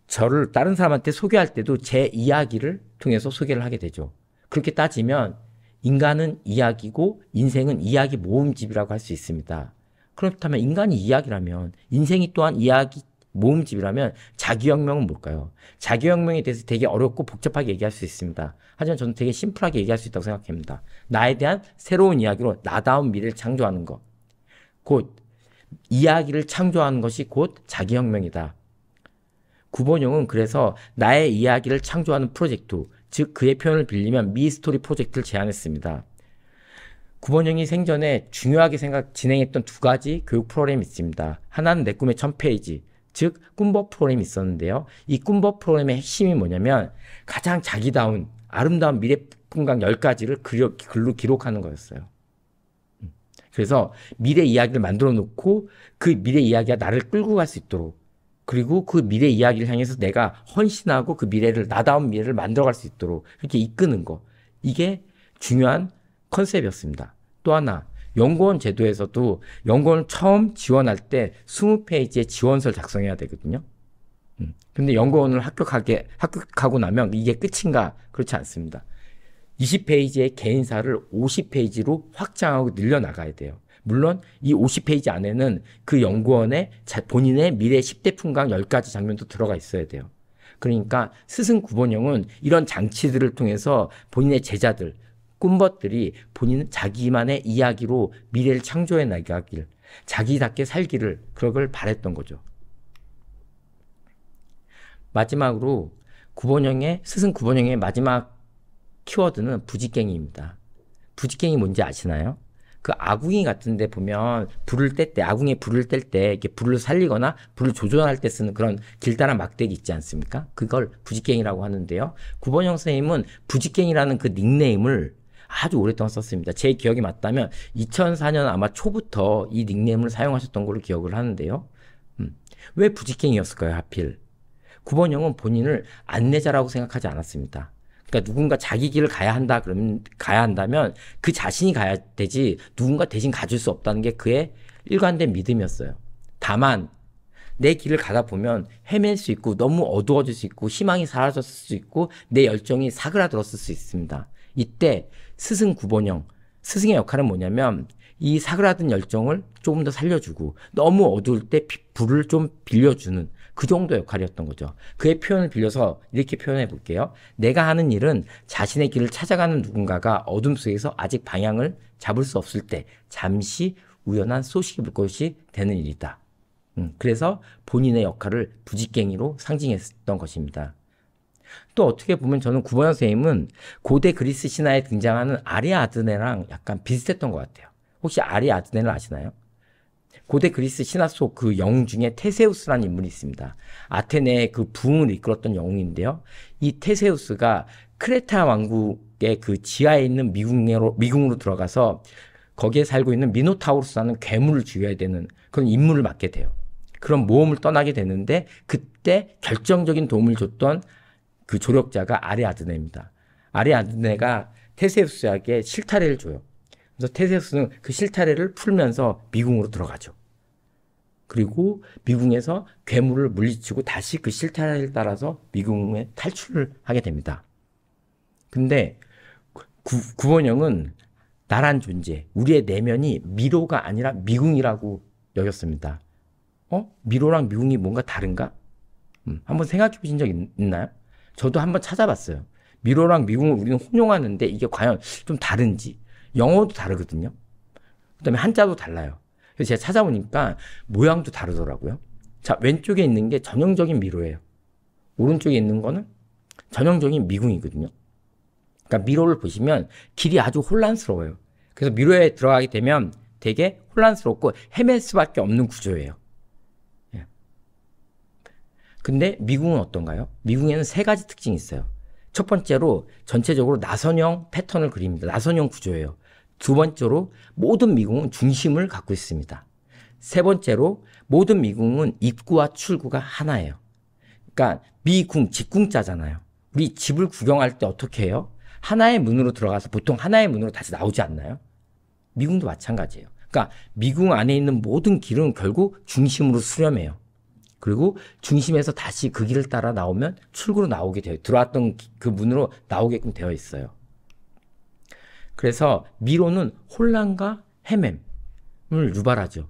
저를 다른 사람한테 소개할 때도 제 이야기를 통해서 소개를 하게 되죠. 그렇게 따지면 인간은 이야기고 인생은 이야기 모음집이라고 할 수 있습니다. 그렇다면 인간이 이야기라면 인생이 또한 이야기 모음집이라면 자기혁명은 뭘까요? 자기혁명에 대해서 되게 어렵고 복잡하게 얘기할 수 있습니다. 하지만 저는 되게 심플하게 얘기할 수 있다고 생각합니다. 나에 대한 새로운 이야기로 나다운 미래를 창조하는 것. 곧 이야기를 창조하는 것이 곧 자기혁명이다. 구본용은 그래서 나의 이야기를 창조하는 프로젝트, 즉 그의 표현을 빌리면 미스토리 프로젝트를 제안했습니다. 구본영이 생전에 중요하게 생각 진행했던 두 가지 교육 프로그램이 있습니다. 하나는 내 꿈의 천페이지, 즉 꿈법 프로그램이 있었는데요. 이 꿈법 프로그램의 핵심이 뭐냐면 가장 자기다운 아름다운 미래 꿈강 10가지를 그려, 글로 기록하는 거였어요. 음. 그래서 미래 이야기를 만들어 놓고 그 미래 이야기가 나를 끌고 갈 수 있도록 그리고 그 미래 이야기를 향해서 내가 헌신하고 그 미래를 나다운 미래를 만들어갈 수 있도록 이렇게 이끄는 거 이게 중요한 컨셉이었습니다. 또 하나 연구원 제도에서도 연구원을 처음 지원할 때 20페이지의 지원서를 작성해야 되거든요. 음. 근데 연구원을 합격하게 합격하고 나면 이게 끝인가 그렇지 않습니다. 20페이지의 개인사를 50페이지로 확장하고 늘려나가야 돼요. 물론 이 50페이지 안에는 그 연구원의 본인의 미래 10대 풍광 10가지 장면도 들어가 있어야 돼요. 그러니까 스승 구본영은 이런 장치들을 통해서 본인의 제자들, 꿈벗들이 본인 자기만의 이야기로 미래를 창조해 나가길, 자기답게 살기를 그걸 바랬던 거죠. 마지막으로 구본영의 스승 구본영의 마지막 키워드는 부지깽이입니다. 부지깽이 뭔지 아시나요? 그 아궁이 같은데 보면 불을 뗄 때 아궁이에 불을 뗄 때 이렇게 불을 살리거나 불을 조절할 때 쓰는 그런 길다란 막대기 있지 않습니까? 그걸 부직갱이라고 하는데요. 구본영 선생님은 부직갱이라는 그 닉네임을 아주 오랫동안 썼습니다. 제 기억이 맞다면 2004년 아마 초부터 이 닉네임을 사용하셨던 걸로 기억을 하는데요. 음. 왜 부직갱이였을까요, 하필? 구본영은 본인을 안내자라고 생각하지 않았습니다. 그러니까 누군가 자기 길을 가야 한다 그러면 가야 한다면 그 자신이 가야 되지 누군가 대신 가줄 수 없다는 게 그의 일관된 믿음이었어요. 다만 내 길을 가다 보면 헤맬 수 있고 너무 어두워질 수 있고 희망이 사라졌을 수 있고 내 열정이 사그라들었을 수 있습니다. 이때 스승 구본형 스승의 역할은 뭐냐면 이 사그라든 열정을 조금 더 살려주고 너무 어두울 때 불을 좀 빌려주는 그 정도 역할이었던 거죠. 그의 표현을 빌려서 이렇게 표현해 볼게요. 내가 하는 일은 자신의 길을 찾아가는 누군가가 어둠 속에서 아직 방향을 잡을 수 없을 때 잠시 우연한 소식이 물것이 되는 일이다. 음, 그래서 본인의 역할을 부지깽이로 상징했던 것입니다. 또 어떻게 보면 저는 구보현 선생님은 고대 그리스 신화에 등장하는 아리아드네랑 약간 비슷했던 것 같아요. 혹시 아리아드네를 아시나요? 고대 그리스 신화 속 그 영웅 중에 테세우스라는 인물이 있습니다. 아테네의 그부흥을 이끌었던 영웅인데요. 이 테세우스가 크레타 왕국의 그 지하에 있는 미궁으로, 미궁으로 들어가서 거기에 살고 있는 미노타우루스라는 괴물을 죽여야 되는 그런 임무를 맡게 돼요. 그런 모험을 떠나게 되는데 그때 결정적인 도움을 줬던 그 조력자가 아레아드네입니다. 아레아드네가 테세우스에게 실타래를 줘요. 그래서 테세우스는 그 실타래를 풀면서 미궁으로 들어가죠. 그리고 미궁에서 괴물을 물리치고 다시 그 실타래를 따라서 미궁에 탈출을 하게 됩니다. 근데 구, 구원형은 나란 존재, 우리의 내면이 미로가 아니라 미궁이라고 여겼습니다. 어? 미로랑 미궁이 뭔가 다른가? 음, 한번 생각해 보신 적 있, 나요 저도 한번 찾아봤어요. 미로랑 미궁을 우리는 혼용하는데 이게 과연 좀 다른지. 영어도 다르거든요. 그다음에 한자도 달라요. 그래서 제가 찾아보니까 모양도 다르더라고요. 자, 왼쪽에 있는 게 전형적인 미로예요. 오른쪽에 있는 거는 전형적인 미궁이거든요. 그러니까 미로를 보시면 길이 아주 혼란스러워요. 그래서 미로에 들어가게 되면 되게 혼란스럽고 헤맬 수밖에 없는 구조예요. 예. 근데 미궁은 어떤가요? 미궁에는 세 가지 특징이 있어요. 첫 번째로 전체적으로 나선형 패턴을 그립니다. 나선형 구조예요. 두 번째로 모든 미궁은 중심을 갖고 있습니다. 세 번째로 모든 미궁은 입구와 출구가 하나예요. 그러니까 미궁, 직궁자잖아요. 우리 집을 구경할 때 어떻게 해요? 하나의 문으로 들어가서 보통 하나의 문으로 다시 나오지 않나요? 미궁도 마찬가지예요. 그러니까 미궁 안에 있는 모든 길은 결국 중심으로 수렴해요. 그리고 중심에서 다시 그 길을 따라 나오면 출구로 나오게 돼요. 들어왔던 그 문으로 나오게끔 되어 있어요. 그래서 미로는 혼란과 헤맴을 유발하죠.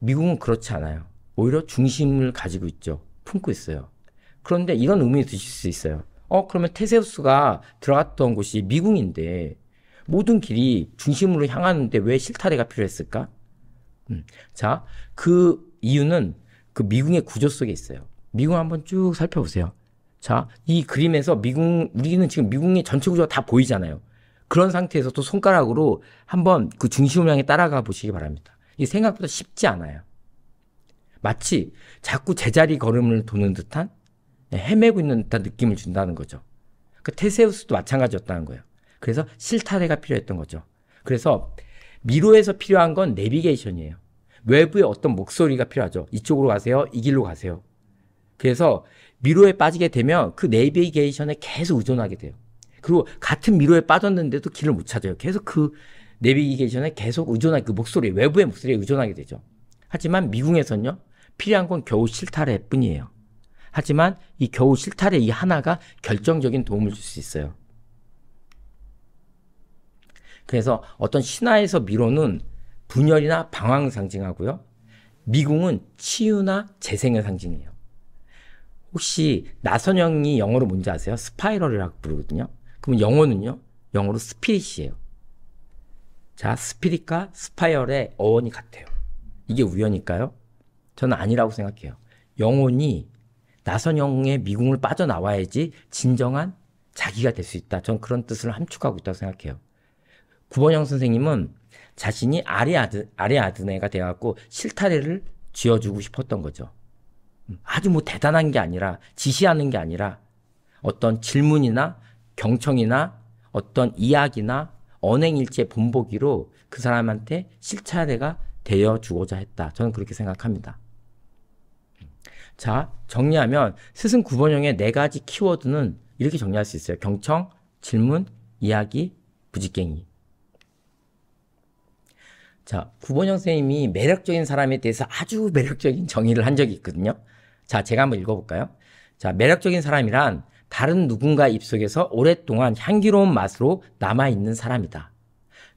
미국은 그렇지 않아요. 오히려 중심을 가지고 있죠. 품고 있어요. 그런데 이런 의미를 드실 수 있어요. 어, 그러면 테세우스가 들어갔던 곳이 미궁인데 모든 길이 중심으로 향하는데 왜 실타래가 필요했을까? 음. 자, 그 이유는 그 미궁의 구조 속에 있어요. 미궁 한번 쭉 살펴보세요. 자, 이 그림에서 미궁, 우리는 지금 미궁의 전체 구조가 다 보이잖아요. 그런 상태에서 또 손가락으로 한번 그 중심음향에 따라가 보시기 바랍니다. 이 생각보다 쉽지 않아요. 마치 자꾸 제자리 걸음을 도는 듯한 네, 헤매고 있는 듯한 느낌을 준다는 거죠. 그 테세우스도 마찬가지였다는 거예요. 그래서 실타래가 필요했던 거죠. 그래서 미로에서 필요한 건 내비게이션이에요. 외부의 어떤 목소리가 필요하죠. 이쪽으로 가세요. 이 길로 가세요. 그래서 미로에 빠지게 되면 그 내비게이션에 계속 의존하게 돼요. 그리고 같은 미로에 빠졌는데도 길을 못 찾아요. 계속 그 내비게이션에 계속 의존하게 그 목소리 외부의 목소리에 의존하게 되죠. 하지만 미국에서는요 필요한 건 겨우 실타래 뿐이에요. 하지만 이 겨우 실타래 이 하나가 결정적인 도움을 줄 수 있어요. 그래서 어떤 신화에서 미로는 분열이나 방황을 상징하고요. 미궁은 치유나 재생의상징이에요 혹시 나선형이 영어로 뭔지 아세요? 스파이럴이라고 부르거든요. 그럼 영어는요? 영어로 스피릿이에요. 자, 스피릿과 스파이얼의 어원이 같아요. 이게 우연일까요? 저는 아니라고 생각해요. 영혼이 나선형의 미궁을 빠져나와야지 진정한 자기가 될 수 있다. 전 그런 뜻을 함축하고 있다고 생각해요. 구본영 선생님은 자신이 아리 아드, 아리 아드네가 돼갖고 실타래를 쥐어주고 싶었던 거죠. 음, 아주 뭐 대단한 게 아니라, 지시하는 게 아니라, 어떤 질문이나 경청이나 어떤 이야기나 언행일체 본보기로 그 사람한테 실체화가 되어주고자 했다. 저는 그렇게 생각합니다. 자, 정리하면 스승 구본형의 네 가지 키워드는 이렇게 정리할 수 있어요. 경청, 질문, 이야기, 부지깽이. 자, 구본형 선생님이 매력적인 사람에 대해서 아주 매력적인 정의를 한 적이 있거든요. 자, 제가 한번 읽어볼까요? 자, 매력적인 사람이란 다른 누군가 입속에서 오랫동안 향기로운 맛으로 남아있는 사람이다.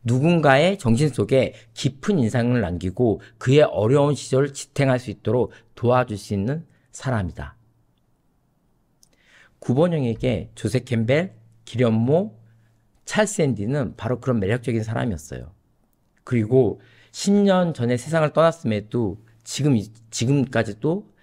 누군가의 정신 속에 깊은 인상을 남기고 그의 어려운 시절을 지탱할 수 있도록 도와줄 수 있는 사람이다. 구본영에게 조세 캠벨, 기련모, 찰스 앤디는 바로 그런 매력적인 사람이었어요. 그리고 10년 전에 세상을 떠났음에도 지금, 지금까지도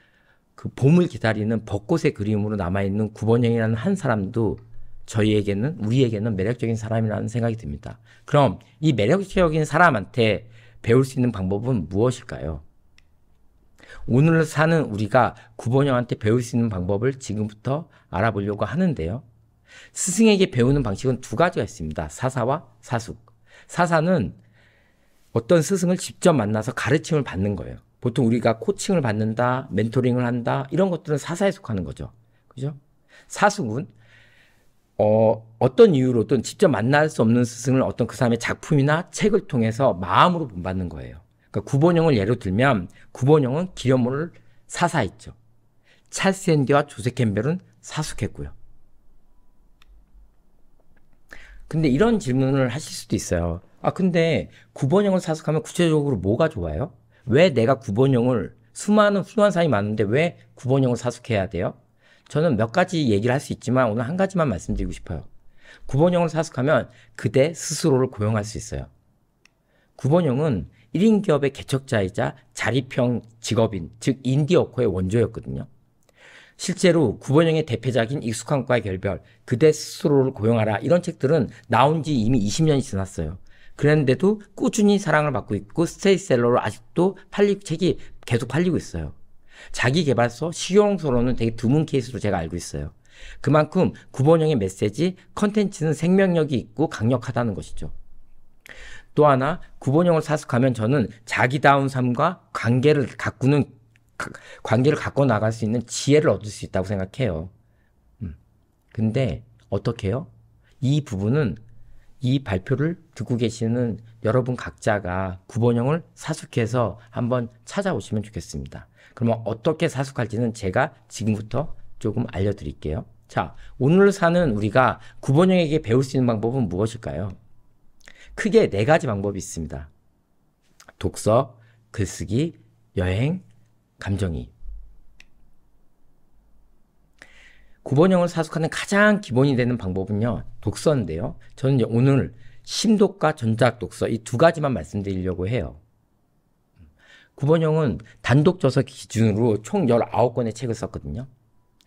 그 봄을 기다리는 벚꽃의 그림으로 남아있는 구본영이라는 한 사람도 저희에게는 우리에게는 매력적인 사람이라는 생각이 듭니다. 그럼 이 매력적인 사람한테 배울 수 있는 방법은 무엇일까요? 오늘 사는 우리가 구본영한테 배울 수 있는 방법을 지금부터 알아보려고 하는데요. 스승에게 배우는 방식은 두 가지가 있습니다. 사사와 사숙. 사사는 어떤 스승을 직접 만나서 가르침을 받는 거예요. 보통 우리가 코칭을 받는다, 멘토링을 한다, 이런 것들은 사사에 속하는 거죠. 그죠? 사숙은, 어, 어떤 이유로든 직접 만날 수 없는 스승을 어떤 그 사람의 작품이나 책을 통해서 마음으로 본받는 거예요. 그러니까 구본형을 예로 들면, 구본형은 기념물을 사사했죠. 찰스 앤디와 조세 캠벨은 사숙했고요. 근데 이런 질문을 하실 수도 있어요. 아, 근데 구본형을 사숙하면 구체적으로 뭐가 좋아요? 왜 내가 구본형을 수많은 훌륭한 사람이 많은데 왜 구본형을 사숙해야 돼요? 저는 몇 가지 얘기를 할 수 있지만 오늘 한 가지만 말씀드리고 싶어요. 구본형을 사숙하면 그대 스스로를 고용할 수 있어요. 구본형은 1인 기업의 개척자이자 자립형 직업인, 즉 인디어코의 원조였거든요. 실제로 구본영의 대표작인 익숙한과의 결별, 그대 스스로를 고용하라 이런 책들은 나온 지 이미 20년이 지났어요. 그런데도 꾸준히 사랑을 받고 있고 스테이셀러로 아직도 팔리 책이 계속 팔리고 있어요. 자기 개발서 식용서로는 되게 드문 케이스로 제가 알고 있어요. 그만큼 구본형의 메시지, 컨텐츠는 생명력이 있고 강력하다는 것이죠. 또 하나 구본형을 사숙하면 저는 자기다운 삶과 관계를 가꾸는 관계를 갖고 나갈 수 있는 지혜를 얻을 수 있다고 생각해요. 음. 근데 어떻게요? 이 부분은 이 발표를 듣고 계시는 여러분 각자가 구본형을 사숙해서 한번 찾아오시면 좋겠습니다. 그러면 어떻게 사숙할지는 제가 지금부터 조금 알려드릴게요. 자, 오늘 사는 우리가 구본형에게 배울 수 있는 방법은 무엇일까요? 크게 네 가지 방법이 있습니다. 독서, 글쓰기, 여행, 감정이. 구본형을 사숙하는 가장 기본이 되는 방법은요, 독서인데요. 저는 오늘 심독과 전자학 독서 이 두 가지만 말씀드리려고 해요. 구본영은 단독 저서 기준으로 총 19권의 책을 썼거든요.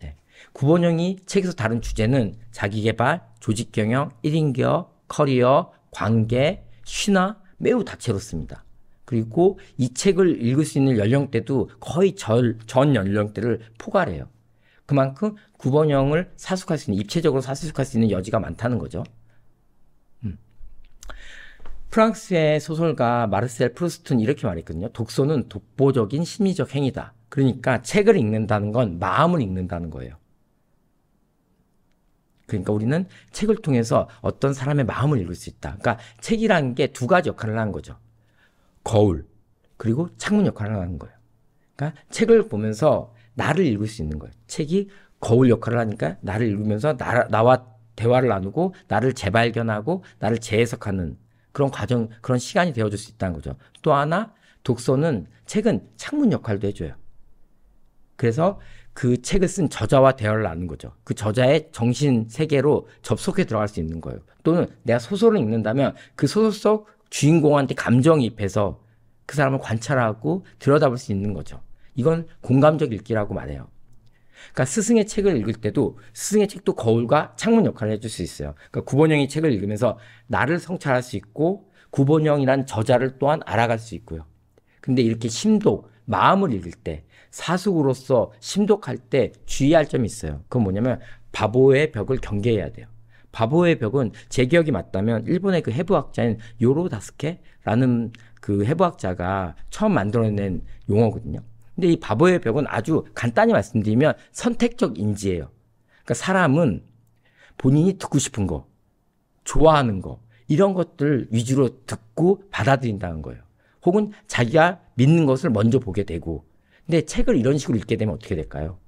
네. 구본영이 책에서 다룬 주제는 자기개발, 조직경영, 1인기 커리어, 관계, 신화 매우 다채롭습니다. 그리고 이 책을 읽을 수 있는 연령대도 거의 절, 전 연령대를 포괄해요. 그만큼 구본영을 사숙할 수 있는, 입체적으로 사숙할 수 있는 여지가 많다는 거죠. 프랑스의 소설가 마르셀 프루스트는 이렇게 말했거든요. 독서는 독보적인 심리적 행위다. 그러니까 책을 읽는다는 건 마음을 읽는다는 거예요. 그러니까 우리는 책을 통해서 어떤 사람의 마음을 읽을 수 있다. 그러니까 책이라는 게 두 가지 역할을 하는 거죠. 거울 그리고 창문 역할을 하는 거예요. 그러니까 책을 보면서 나를 읽을 수 있는 거예요. 책이 거울 역할을 하니까 나를 읽으면서 나, 나와 대화를 나누고 나를 재발견하고 나를 재해석하는 그런 과정, 그런 시간이 되어줄 수 있다는 거죠. 또 하나, 독서는 책은 창문 역할도 해줘요. 그래서 그 책을 쓴 저자와 대화를 나눈 거죠. 그 저자의 정신 세계로 접속해 들어갈 수 있는 거예요. 또는 내가 소설을 읽는다면 그 소설 속 주인공한테 감정이입해서 그 사람을 관찰하고 들여다볼 수 있는 거죠. 이건 공감적 읽기라고 말해요. 그러니까 스승의 책을 읽을 때도 스승의 책도 거울과 창문 역할을 해줄 수 있어요. 그러니까 구본영이 책을 읽으면서 나를 성찰할 수 있고 구본영이란 저자를 또한 알아갈 수 있고요. 근데 이렇게 심독, 마음을 읽을 때 사숙으로서 심독할 때 주의할 점이 있어요. 그건 뭐냐면 바보의 벽을 경계해야 돼요. 바보의 벽은 제 기억이 맞다면 일본의 그 해부학자인 요로다스케라는 그 해부학자가 처음 만들어낸 용어거든요. 근데 이 바보의 벽은 아주 간단히 말씀드리면 선택적 인지예요. 그러니까 사람은 본인이 듣고 싶은 거, 좋아하는 거, 이런 것들 위주로 듣고 받아들인다는 거예요. 혹은 자기가 믿는 것을 먼저 보게 되고. 근데 책을 이런 식으로 읽게 되면 어떻게 될까요?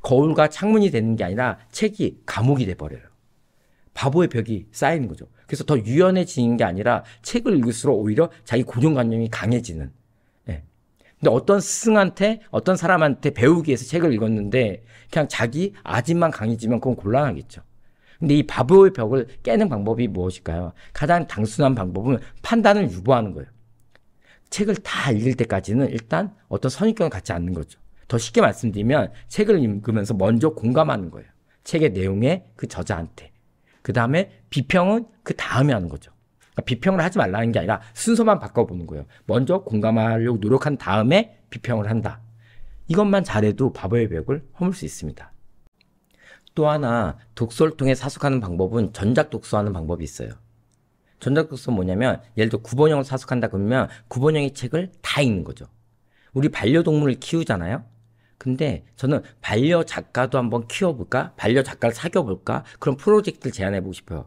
거울과 창문이 되는 게 아니라 책이 감옥이 돼버려요. 바보의 벽이 쌓이는 거죠. 그래서 더 유연해지는 게 아니라 책을 읽을수록 오히려 자기 고정관념이 강해지는. 근데 어떤 스승한테 어떤 사람한테 배우기 위해서 책을 읽었는데 그냥 자기 아집만 강해지면 그건 곤란하겠죠. 근데 이 바보의 벽을 깨는 방법이 무엇일까요? 가장 단순한 방법은 판단을 유보하는 거예요. 책을 다 읽을 때까지는 일단 어떤 선입견을 갖지 않는 거죠. 더 쉽게 말씀드리면 책을 읽으면서 먼저 공감하는 거예요. 책의 내용에 그 저자한테. 그 다음에 비평은 그 다음에 하는 거죠. 그러니까 비평을 하지 말라는 게 아니라 순서만 바꿔보는 거예요. 먼저 공감하려고 노력한 다음에 비평을 한다. 이것만 잘해도 바보의 벽을 허물 수 있습니다. 또 하나 독서를 통해 사숙하는 방법은 전작 독서하는 방법이 있어요. 전작 독서 뭐냐면 예를 들어 9번형을 사숙한다 그러면 9번형의 책을 다 읽는 거죠. 우리 반려동물을 키우잖아요. 근데 저는 반려 작가도 한번 키워볼까? 반려 작가를 사귀어볼까? 그런 프로젝트를 제안해보고 싶어요.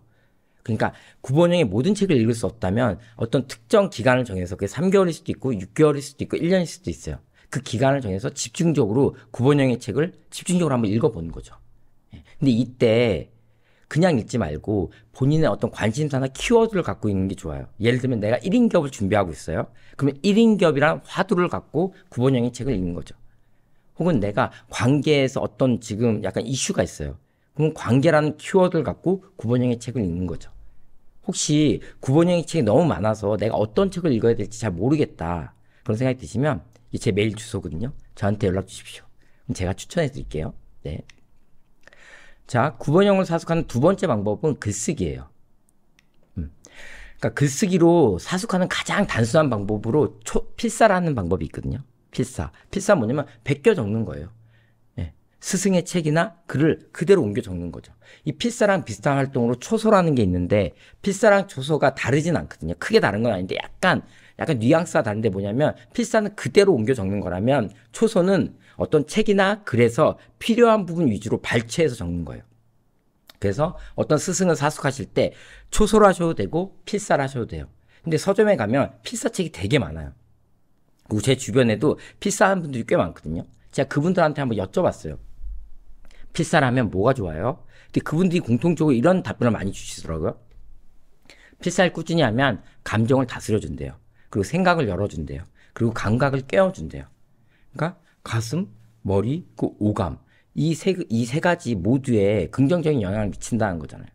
그러니까 구본영의 모든 책을 읽을 수 없다면 어떤 특정 기간을 정해서 그게 3개월일 수도 있고 6개월일 수도 있고 1년일 수도 있어요. 그 기간을 정해서 집중적으로 구본영의 책을 집중적으로 한번 읽어보는 거죠. 예. 근데 이때 그냥 읽지 말고 본인의 어떤 관심사나 키워드를 갖고 있는 게 좋아요. 예를 들면 내가 1인격을 준비하고 있어요. 그러면 1인격이란 화두를 갖고 구본영의 책을 읽는 거죠. 혹은 내가 관계에서 어떤 지금 약간 이슈가 있어요. 그럼 관계라는 키워드를 갖고 구본형의 책을 읽는 거죠. 혹시 구본형의 책이 너무 많아서 내가 어떤 책을 읽어야 될지 잘 모르겠다. 그런 생각이 드시면 이 제 메일 주소거든요. 저한테 연락 주십시오. 그럼 제가 추천해 드릴게요. 네. 자, 구본형을 사숙하는 두 번째 방법은 글쓰기예요. 음. 그러니까 글쓰기로 사숙하는 가장 단순한 방법으로 초, 필사라는 방법이 있거든요. 필사. 필사 뭐냐면 베껴 적는 거예요. 스승의 책이나 글을 그대로 옮겨 적는 거죠. 이 필사랑 비슷한 활동으로 초소라는 게 있는데 필사랑 초소가 다르진 않거든요. 크게 다른 건 아닌데 약간 약간 뉘앙스가 다른데 뭐냐면 필사는 그대로 옮겨 적는 거라면 초소는 어떤 책이나 글에서 필요한 부분 위주로 발췌해서 적는 거예요. 그래서 어떤 스승을 사숙하실 때 초소를 하셔도 되고 필사를 하셔도 돼요. 근데 서점에 가면 필사책이 되게 많아요. 그리고 제 주변에도 필사한 분들이 꽤 많거든요. 제가 그분들한테 한번 여쭤봤어요. 필사라면 뭐가 좋아요? 근데 그분들이 공통적으로 이런 답변을 많이 주시더라고요. 필사를 꾸준히 하면 감정을 다스려준대요. 그리고 생각을 열어준대요. 그리고 감각을 깨워준대요. 그러니까 가슴, 머리, 그 오감 이세이 세 가지 모두에 긍정적인 영향을 미친다는 거잖아요.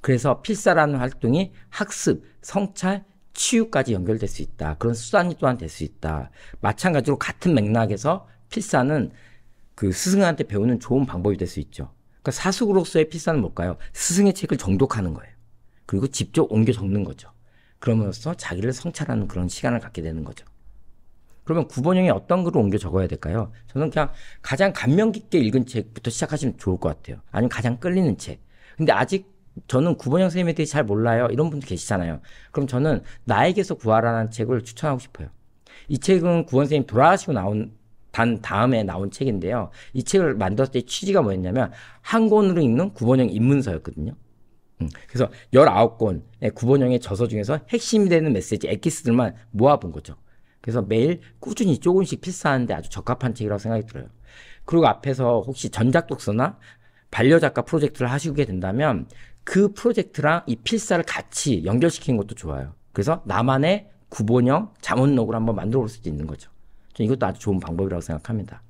그래서 필사라는 활동이 학습, 성찰, 치유까지 연결될 수 있다. 그런 수단이 또한 될 수 있다. 마찬가지로 같은 맥락에서 필사는 그 스승한테 배우는 좋은 방법이 될 수 있죠. 그러니까 사숙으로서의 필사는 뭘까요? 스승의 책을 정독하는 거예요. 그리고 직접 옮겨 적는 거죠. 그러면서 자기를 성찰하는 그런 시간을 갖게 되는 거죠. 그러면 구본형이 어떤 글을 옮겨 적어야 될까요? 저는 그냥 가장 감명 깊게 읽은 책부터 시작하시면 좋을 것 같아요. 아니면 가장 끌리는 책. 근데 아직 저는 구본형 선생님에 대해 잘 몰라요. 이런 분도 계시잖아요. 그럼 저는 나에게서 구하라는 책을 추천하고 싶어요. 이 책은 구원 선생님 돌아가시고 나온 단 다음에 나온 책인데요. 이 책을 만들었을 때 취지가 뭐였냐면 한 권으로 읽는 구본형 입문서였거든요. 음, 그래서 19권의 구본형의 저서 중에서 핵심이 되는 메시지 엑기스들만 모아본 거죠. 그래서 매일 꾸준히 조금씩 필사하는데 아주 적합한 책이라고 생각이 들어요. 그리고 앞에서 혹시 전작 독서나 반려작가 프로젝트를 하시게 된다면 그 프로젝트랑 이 필사를 같이 연결시키는 것도 좋아요. 그래서 나만의 구본형 자문록을 한번 만들어 볼 수도 있는 거죠. 이것도 아주 좋은 방법이라고 생각합니다.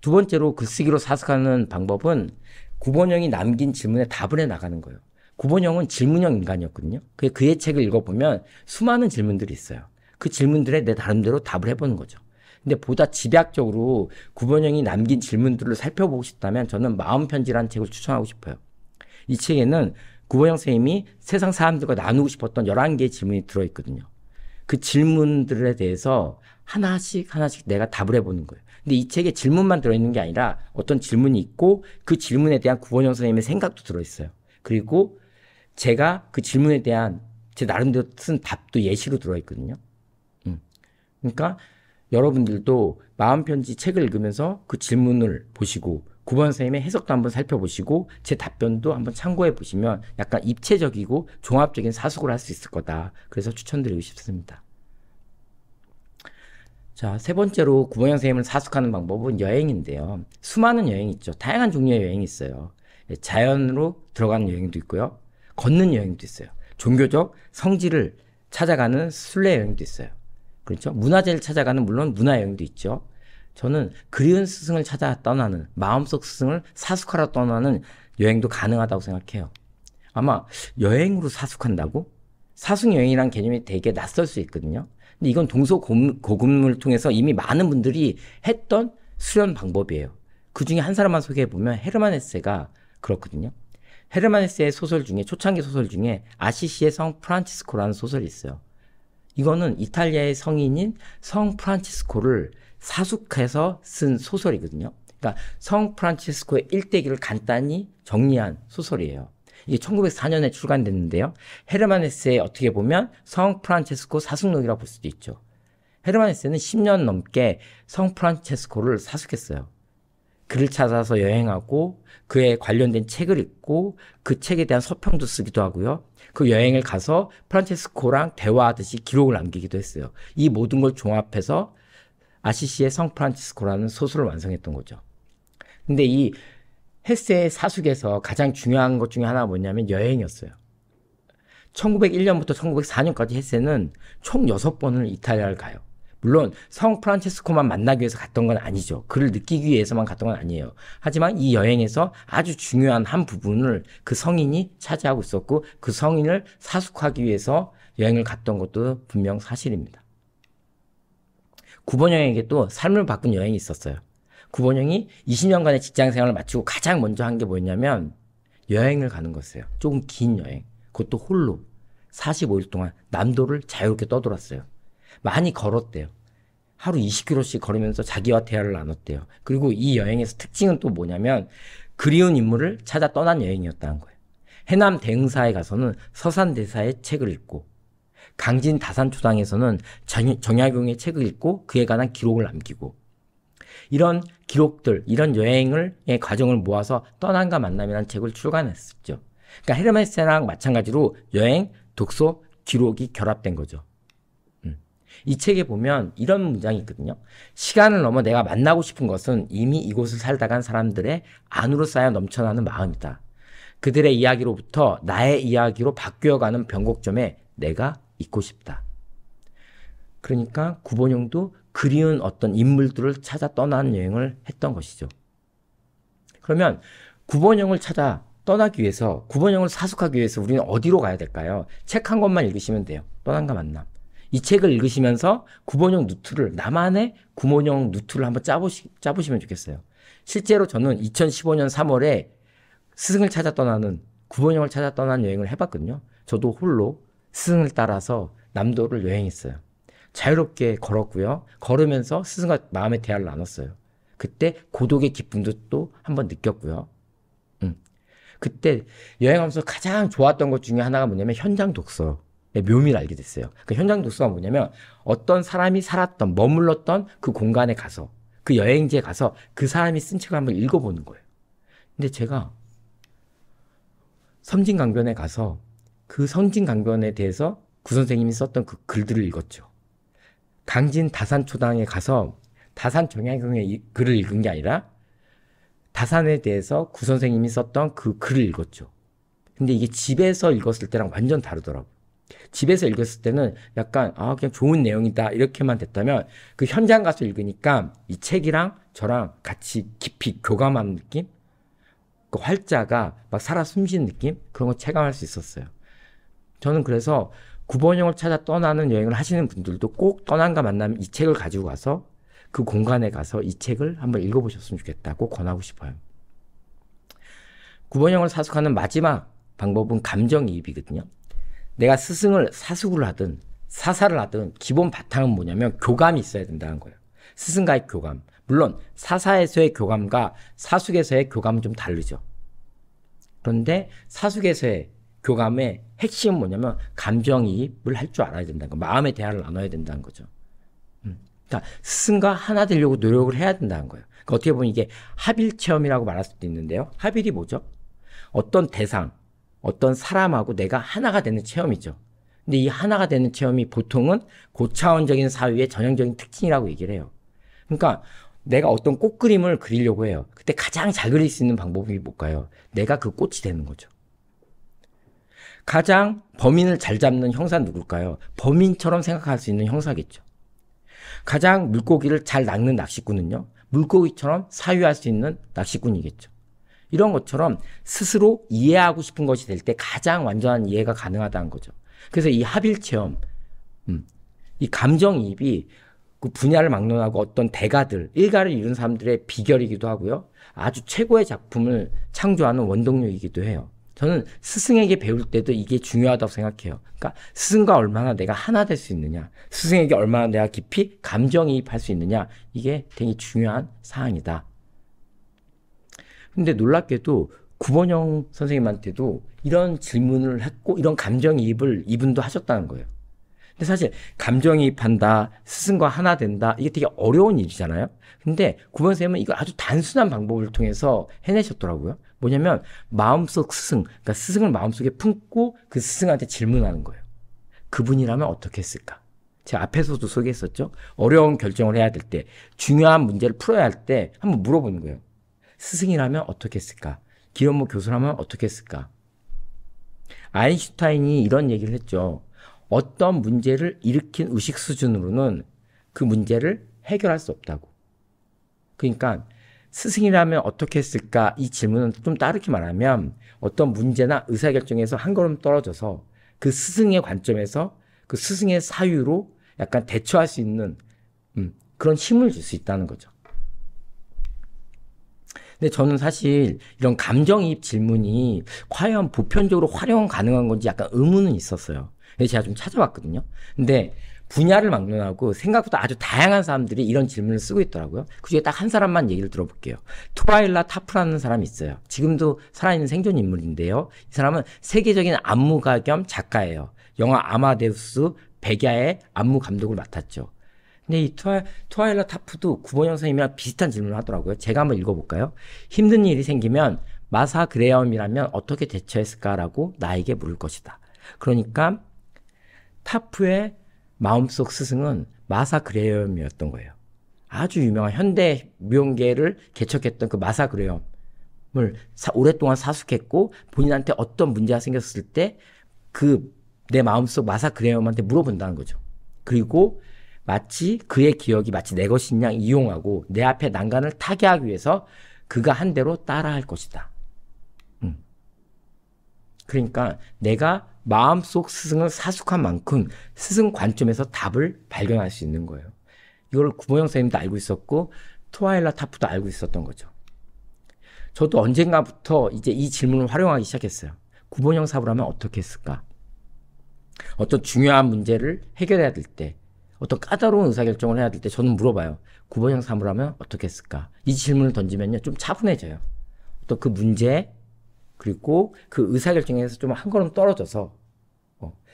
두 번째로 글쓰기로 그 사석하는 방법은 구본영이 남긴 질문에 답을 해 나가는 거예요. 구본영은 질문형 인간이었거든요. 그 그의 책을 읽어보면 수많은 질문들이 있어요. 그 질문들에 내 나름대로 답을 해보는 거죠. 근데 보다 집약적으로 구본영이 남긴 질문들을 살펴보고 싶다면 저는 마음편지라는 책을 추천하고 싶어요. 이 책에는 구본영 선생님이 세상 사람들과 나누고 싶었던 1 1 개의 질문이 들어있거든요. 그 질문들에 대해서 하나씩 하나씩 내가 답을 해보는 거예요. 근데 이 책에 질문만 들어있는 게 아니라 어떤 질문이 있고 그 질문에 대한 구원영 선생님의 생각도 들어있어요. 그리고 제가 그 질문에 대한 제 나름대로 쓴 답도 예시로 들어있거든요. 음. 그러니까 여러분들도 마음편지 책을 읽으면서 그 질문을 보시고 구번 선생님의 해석도 한번 살펴보시고 제 답변도 한번 참고해 보시면 약간 입체적이고 종합적인 사숙을 할 수 있을 거다. 그래서 추천드리고 싶습니다. 자, 세 번째로 구멍형 선생님을 사숙하는 방법은 여행인데요. 수많은 여행이 있죠. 다양한 종류의 여행이 있어요. 예, 자연으로 들어가는 여행도 있고요. 걷는 여행도 있어요. 종교적 성지를 찾아가는 순례 여행도 있어요. 그렇죠? 문화재를 찾아가는 물론 문화 여행도 있죠. 저는 그리운 스승을 찾아 떠나는 마음속 스승을 사숙하러 떠나는 여행도 가능하다고 생각해요. 아마 여행으로 사숙한다고? 사숙 여행이란 개념이 되게 낯설 수 있거든요. 근데 이건 동서고금을 통해서 이미 많은 분들이 했던 수련 방법이에요. 그 중에 한 사람만 소개해 보면 헤르만 헤세가 그렇거든요. 헤르만 헤세의 소설 중에 초창기 소설 중에 아시시의 성 프란치스코라는 소설이 있어요. 이거는 이탈리아의 성인인 성 프란치스코를 사숙해서 쓴 소설이거든요. 그러니까 성 프란치스코의 일대기를 간단히 정리한 소설이에요. 이게 1904년에 출간됐는데요. 헤르만 헤세의 어떻게 보면 성 프란체스코 사숙록이라고 볼 수도 있죠. 헤르만 헤세는 10년 넘게 성 프란체스코를 사숙했어요. 그를 찾아서 여행하고 그에 관련된 책을 읽고 그 책에 대한 서평도 쓰기도 하고요. 그 여행을 가서 프란체스코랑 대화하듯이 기록을 남기기도 했어요. 이 모든 걸 종합해서 아시시의 성프란체스코라는 소설을 완성했던 거죠. 근데 이 헤세의 사숙에서 가장 중요한 것 중에 하나가 뭐냐면 여행이었어요. 1901년부터 1904년까지 헤세는 총 6번을 이탈리아를 가요. 물론 성 프란체스코만 만나기 위해서 갔던 건 아니죠. 그를 느끼기 위해서만 갔던 건 아니에요. 하지만 이 여행에서 아주 중요한 한 부분을 그 성인이 차지하고 있었고 그 성인을 사숙하기 위해서 여행을 갔던 것도 분명 사실입니다. 9번 여행에게 또 삶을 바꾼 여행이 있었어요. 구본영이 20년간의 직장 생활을 마치고 가장 먼저 한 게 뭐였냐면 여행을 가는 거였어요. 조금 긴 여행. 그것도 홀로 45일 동안 남도를 자유롭게 떠돌았어요. 많이 걸었대요. 하루 20km씩 걸으면서 자기와 대화를 나눴대요. 그리고 이 여행에서 특징은 또 뭐냐면 그리운 인물을 찾아 떠난 여행이었다는 거예요. 해남 대흥사에 가서는 서산 대사의 책을 읽고 강진 다산초당에서는 정약용의 책을 읽고 그에 관한 기록을 남기고 이런 기록들, 이런 여행을 과정을 예, 모아서 떠난과 만남이라는 책을 출간했었죠. 그러니까 헤르메스랑 마찬가지로 여행, 독서, 기록이 결합된 거죠. 음. 이 책에 보면 이런 문장이 있거든요. 시간을 넘어 내가 만나고 싶은 것은 이미 이곳을 살다 간 사람들의 안으로 쌓여 넘쳐나는 마음이다. 그들의 이야기로부터 나의 이야기로 바뀌어가는 변곡점에 내가 있고 싶다. 그러니까 구본형도 그리운 어떤 인물들을 찾아 떠나는 여행을 했던 것이죠. 그러면 구본형을 찾아 떠나기 위해서 구본형을 사숙하기 위해서 우리는 어디로 가야 될까요? 책 한 권만 읽으시면 돼요. 떠난과 만남. 이 책을 읽으시면서 구본형 누트를 나만의 구본형 누트를 한번 짜보시, 짜보시면 좋겠어요. 실제로 저는 2015년 3월에 스승을 찾아 떠나는 구본형을 찾아 떠난 여행을 해봤거든요. 저도 홀로 스승을 따라서 남도를 여행했어요. 자유롭게 걸었고요. 걸으면서 스승과 마음의 대화를 나눴어요. 그때 고독의 기쁨도 또 한번 느꼈고요. 음. 그때 여행하면서 가장 좋았던 것 중에 하나가 뭐냐면 현장 독서의 묘미를 알게 됐어요. 그 현장 독서가 뭐냐면 어떤 사람이 살았던 머물렀던 그 공간에 가서 그 여행지에 가서 그 사람이 쓴 책을 한번 읽어보는 거예요. 근데 제가 섬진강변에 가서 그 섬진강변에 대해서 구 선생님이 썼던 그 글들을 읽었죠. 강진 다산초당에 가서 다산 정약용의 글을 읽은 게 아니라 다산에 대해서 구 선생님이 썼던 그 글을 읽었죠. 근데 이게 집에서 읽었을 때랑 완전 다르더라고. 집에서 읽었을 때는 약간 아 그냥 좋은 내용이다 이렇게만 됐다면 그 현장 가서 읽으니까 이 책이랑 저랑 같이 깊이 교감하 느낌, 그 활자가 막 살아 숨쉬는 느낌 그런 거 체감할 수 있었어요. 저는 그래서 구본영을 찾아 떠나는 여행을 하시는 분들도 꼭 떠난가 만나면 이 책을 가지고 가서 그 공간에 가서 이 책을 한번 읽어보셨으면 좋겠다고 권하고 싶어요. 구본영을 사숙하는 마지막 방법은 감정이입이거든요. 내가 스승을 사숙을 하든 사사를 하든 기본 바탕은 뭐냐면 교감이 있어야 된다는 거예요. 스승과의 교감. 물론 사사에서의 교감과 사숙에서의 교감은 좀 다르죠. 그런데 사숙에서의 교감의 핵심은 뭐냐면 감정이입을 할 줄 알아야 된다는 거. 마음의 대화를 나눠야 된다는 거죠. 음. 그러니까 스승과 하나 되려고 노력을 해야 된다는 거예요. 그러니까 어떻게 보면 이게 합일 체험이라고 말할 수도 있는데요. 합일이 뭐죠? 어떤 대상, 어떤 사람하고 내가 하나가 되는 체험이죠. 근데 이 하나가 되는 체험이 보통은 고차원적인 사유의 전형적인 특징이라고 얘기를 해요. 그러니까 내가 어떤 꽃 그림을 그리려고 해요. 그때 가장 잘 그릴 수 있는 방법이 뭘까요? 내가 그 꽃이 되는 거죠. 가장 범인을 잘 잡는 형사 누굴까요? 범인처럼 생각할 수 있는 형사겠죠. 가장 물고기를 잘 낚는 낚시꾼은요. 물고기처럼 사유할 수 있는 낚시꾼이겠죠. 이런 것처럼 스스로 이해하고 싶은 것이 될 때 가장 완전한 이해가 가능하다는 거죠. 그래서 이 합일 체험, 음, 이 감정이입이 그 분야를 막론하고 어떤 대가들, 일가를 이룬 사람들의 비결이기도 하고요. 아주 최고의 작품을 창조하는 원동력이기도 해요. 저는 스승에게 배울 때도 이게 중요하다고 생각해요. 그러니까 스승과 얼마나 내가 하나 될 수 있느냐, 스승에게 얼마나 내가 깊이 감정이입할 수 있느냐, 이게 되게 중요한 사항이다. 근데 놀랍게도 구본영 선생님한테도 이런 질문을 했고 이런 감정이입을 이분도 하셨다는 거예요. 근데 사실 감정이입한다, 스승과 하나 된다 이게 되게 어려운 일이잖아요. 근데 구본 선생님은 이걸 아주 단순한 방법을 통해서 해내셨더라고요. 뭐냐면 마음속 스승, 그러니까 스승을 마음속에 품고 그 스승한테 질문하는 거예요. 그분이라면 어떻게 했을까? 제가 앞에서도 소개했었죠. 어려운 결정을 해야 될 때, 중요한 문제를 풀어야 할 때 한번 물어보는 거예요. 스승이라면 어떻게 했을까? 기현모 교수라면 어떻게 했을까? 아인슈타인이 이런 얘기를 했죠. 어떤 문제를 일으킨 의식 수준으로는 그 문제를 해결할 수 없다고. 그러니까 스승이라면 어떻게 했을까? 이 질문은 좀 다르게 말하면 어떤 문제나 의사결정에서 한 걸음 떨어져서 그 스승의 관점에서 그 스승의 사유로 약간 대처할 수 있는 음, 그런 힘을 줄 수 있다는 거죠. 근데 저는 사실 이런 감정이입 질문이 과연 보편적으로 활용 가능한 건지 약간 의문은 있었어요. 제가 좀 찾아봤거든요. 근데 분야를 막론하고 생각보다 아주 다양한 사람들이 이런 질문을 쓰고 있더라고요. 그중에 딱 한 사람만 얘기를 들어볼게요. 토라일라 타프라는 사람이 있어요. 지금도 살아있는 생존 인물인데요. 이 사람은 세계적인 안무가 겸 작가예요. 영화 아마데우스 백야의 안무 감독을 맡았죠. 근데 이 토하, 토하일라 타프도 구본영 선생님이랑 비슷한 질문을 하더라고요. 제가 한번 읽어볼까요? 힘든 일이 생기면 마사 그레엄이라면 어떻게 대처했을까라고 나에게 물을 것이다. 그러니까 타프의 마음속 스승은 마사 그레엄이었던 거예요. 아주 유명한 현대 미용계를 개척했던 그 마사 그레엄을 오랫동안 사숙했고 본인한테 어떤 문제가 생겼을 때 그 내 마음속 마사 그레엄한테 물어본다는 거죠. 그리고 마치 그의 기억이 마치 내 것인 양 이용하고 내 앞에 난간을 타개하기 위해서 그가 한 대로 따라할 것이다. 음. 그러니까 내가 마음속 스승을 사숙한 만큼 스승 관점에서 답을 발견할 수 있는 거예요. 이걸 구모영 선생님도 알고 있었고 토와일라 타프도 알고 있었던 거죠. 저도 언젠가부터 이제 이 질문을 활용하기 시작했어요. 구본형 사부를 하면 어떻게 했을까? 어떤 중요한 문제를 해결해야 될 때, 어떤 까다로운 의사결정을 해야 될 때 저는 물어봐요. 구본형 사부를 하면 어떻게 했을까? 이 질문을 던지면요. 좀 차분해져요. 또 그 문제, 그리고 그 의사결정에서 좀 한 걸음 떨어져서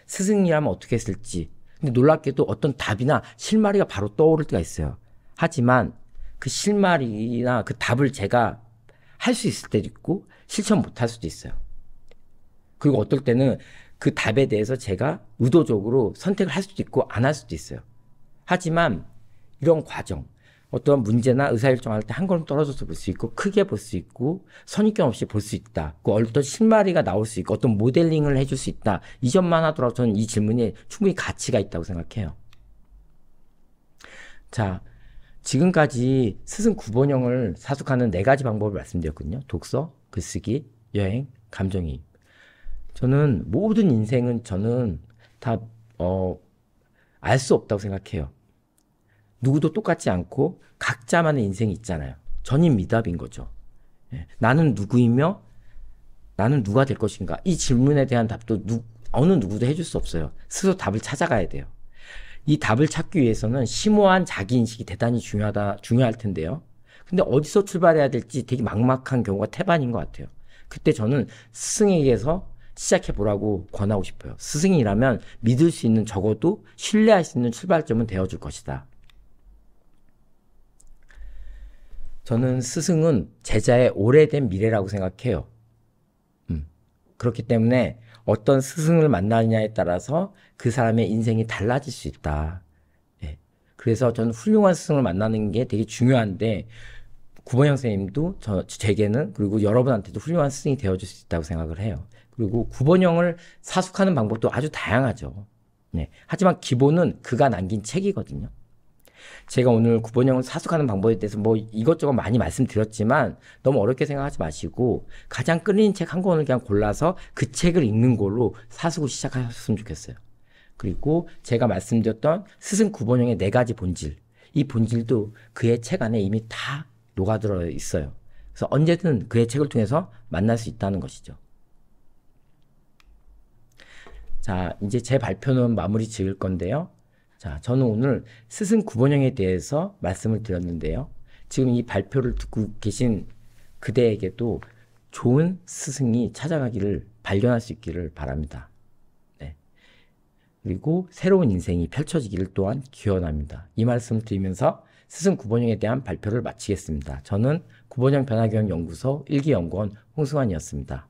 스승이라면 어떻게 했을지. 근데 놀랍게도 어떤 답이나 실마리가 바로 떠오를 때가 있어요. 하지만 그 실마리나 그 답을 제가 할 수 있을 때도 있고 실천 못 할 수도 있어요. 그리고 어떨 때는 그 답에 대해서 제가 의도적으로 선택을 할 수도 있고 안 할 수도 있어요. 하지만 이런 과정, 어떤 문제나 의사일정할 때 한 걸음 떨어져서 볼 수 있고 크게 볼 수 있고 선입견 없이 볼 수 있다. 그 어떤 실마리가 나올 수 있고 어떤 모델링을 해줄 수 있다. 이 점만 하더라도 저는 이 질문이 충분히 가치가 있다고 생각해요. 자, 지금까지 스승 구본형을 사숙하는 네 가지 방법을 말씀드렸거든요. 독서, 글쓰기, 여행, 감정이 저는 모든 인생은 저는 다, 어, 알 수 없다고 생각해요. 누구도 똑같지 않고 각자만의 인생이 있잖아요. 전인 미답인 거죠. 예. 나는 누구이며 나는 누가 될 것인가? 이 질문에 대한 답도 누, 어느 누구도 해줄 수 없어요. 스스로 답을 찾아가야 돼요. 이 답을 찾기 위해서는 심오한 자기 인식이 대단히 중요하다, 중요할 텐데요. 근데 어디서 출발해야 될지 되게 막막한 경우가 태반인 것 같아요. 그때 저는 스승에게서 시작해 보라고 권하고 싶어요. 스승이라면 믿을 수 있는 적어도 신뢰할 수 있는 출발점은 되어줄 것이다. 저는 스승은 제자의 오래된 미래라고 생각해요. 음. 그렇기 때문에 어떤 스승을 만나느냐에 따라서 그 사람의 인생이 달라질 수 있다. 예. 그래서 저는 훌륭한 스승을 만나는 게 되게 중요한데 구본영 선생님도 저, 제게는 그리고 여러분한테도 훌륭한 스승이 되어줄 수 있다고 생각을 해요. 그리고 구본영을 사숙하는 방법도 아주 다양하죠. 네. 하지만 기본은 그가 남긴 책이거든요. 제가 오늘 구본형을 사숙하는 방법에 대해서 뭐 이것저것 많이 말씀드렸지만 너무 어렵게 생각하지 마시고 가장 끌리는 책 한 권을 그냥 골라서 그 책을 읽는 걸로 사숙을 시작하셨으면 좋겠어요. 그리고 제가 말씀드렸던 스승 구본형의 네 가지 본질 이 본질도 그의 책 안에 이미 다 녹아들어 있어요. 그래서 언제든 그의 책을 통해서 만날 수 있다는 것이죠. 자, 이제 제 발표는 마무리 지을 건데요. 자, 저는 오늘 스승 구본형에 대해서 말씀을 드렸는데요. 지금 이 발표를 듣고 계신 그대에게도 좋은 스승이 찾아가기를 발견할 수 있기를 바랍니다. 네. 그리고 새로운 인생이 펼쳐지기를 또한 기원합니다. 이 말씀을 드리면서 스승 구본형에 대한 발표를 마치겠습니다. 저는 구본형 변화경 연구소 일기연구원 홍승환이었습니다.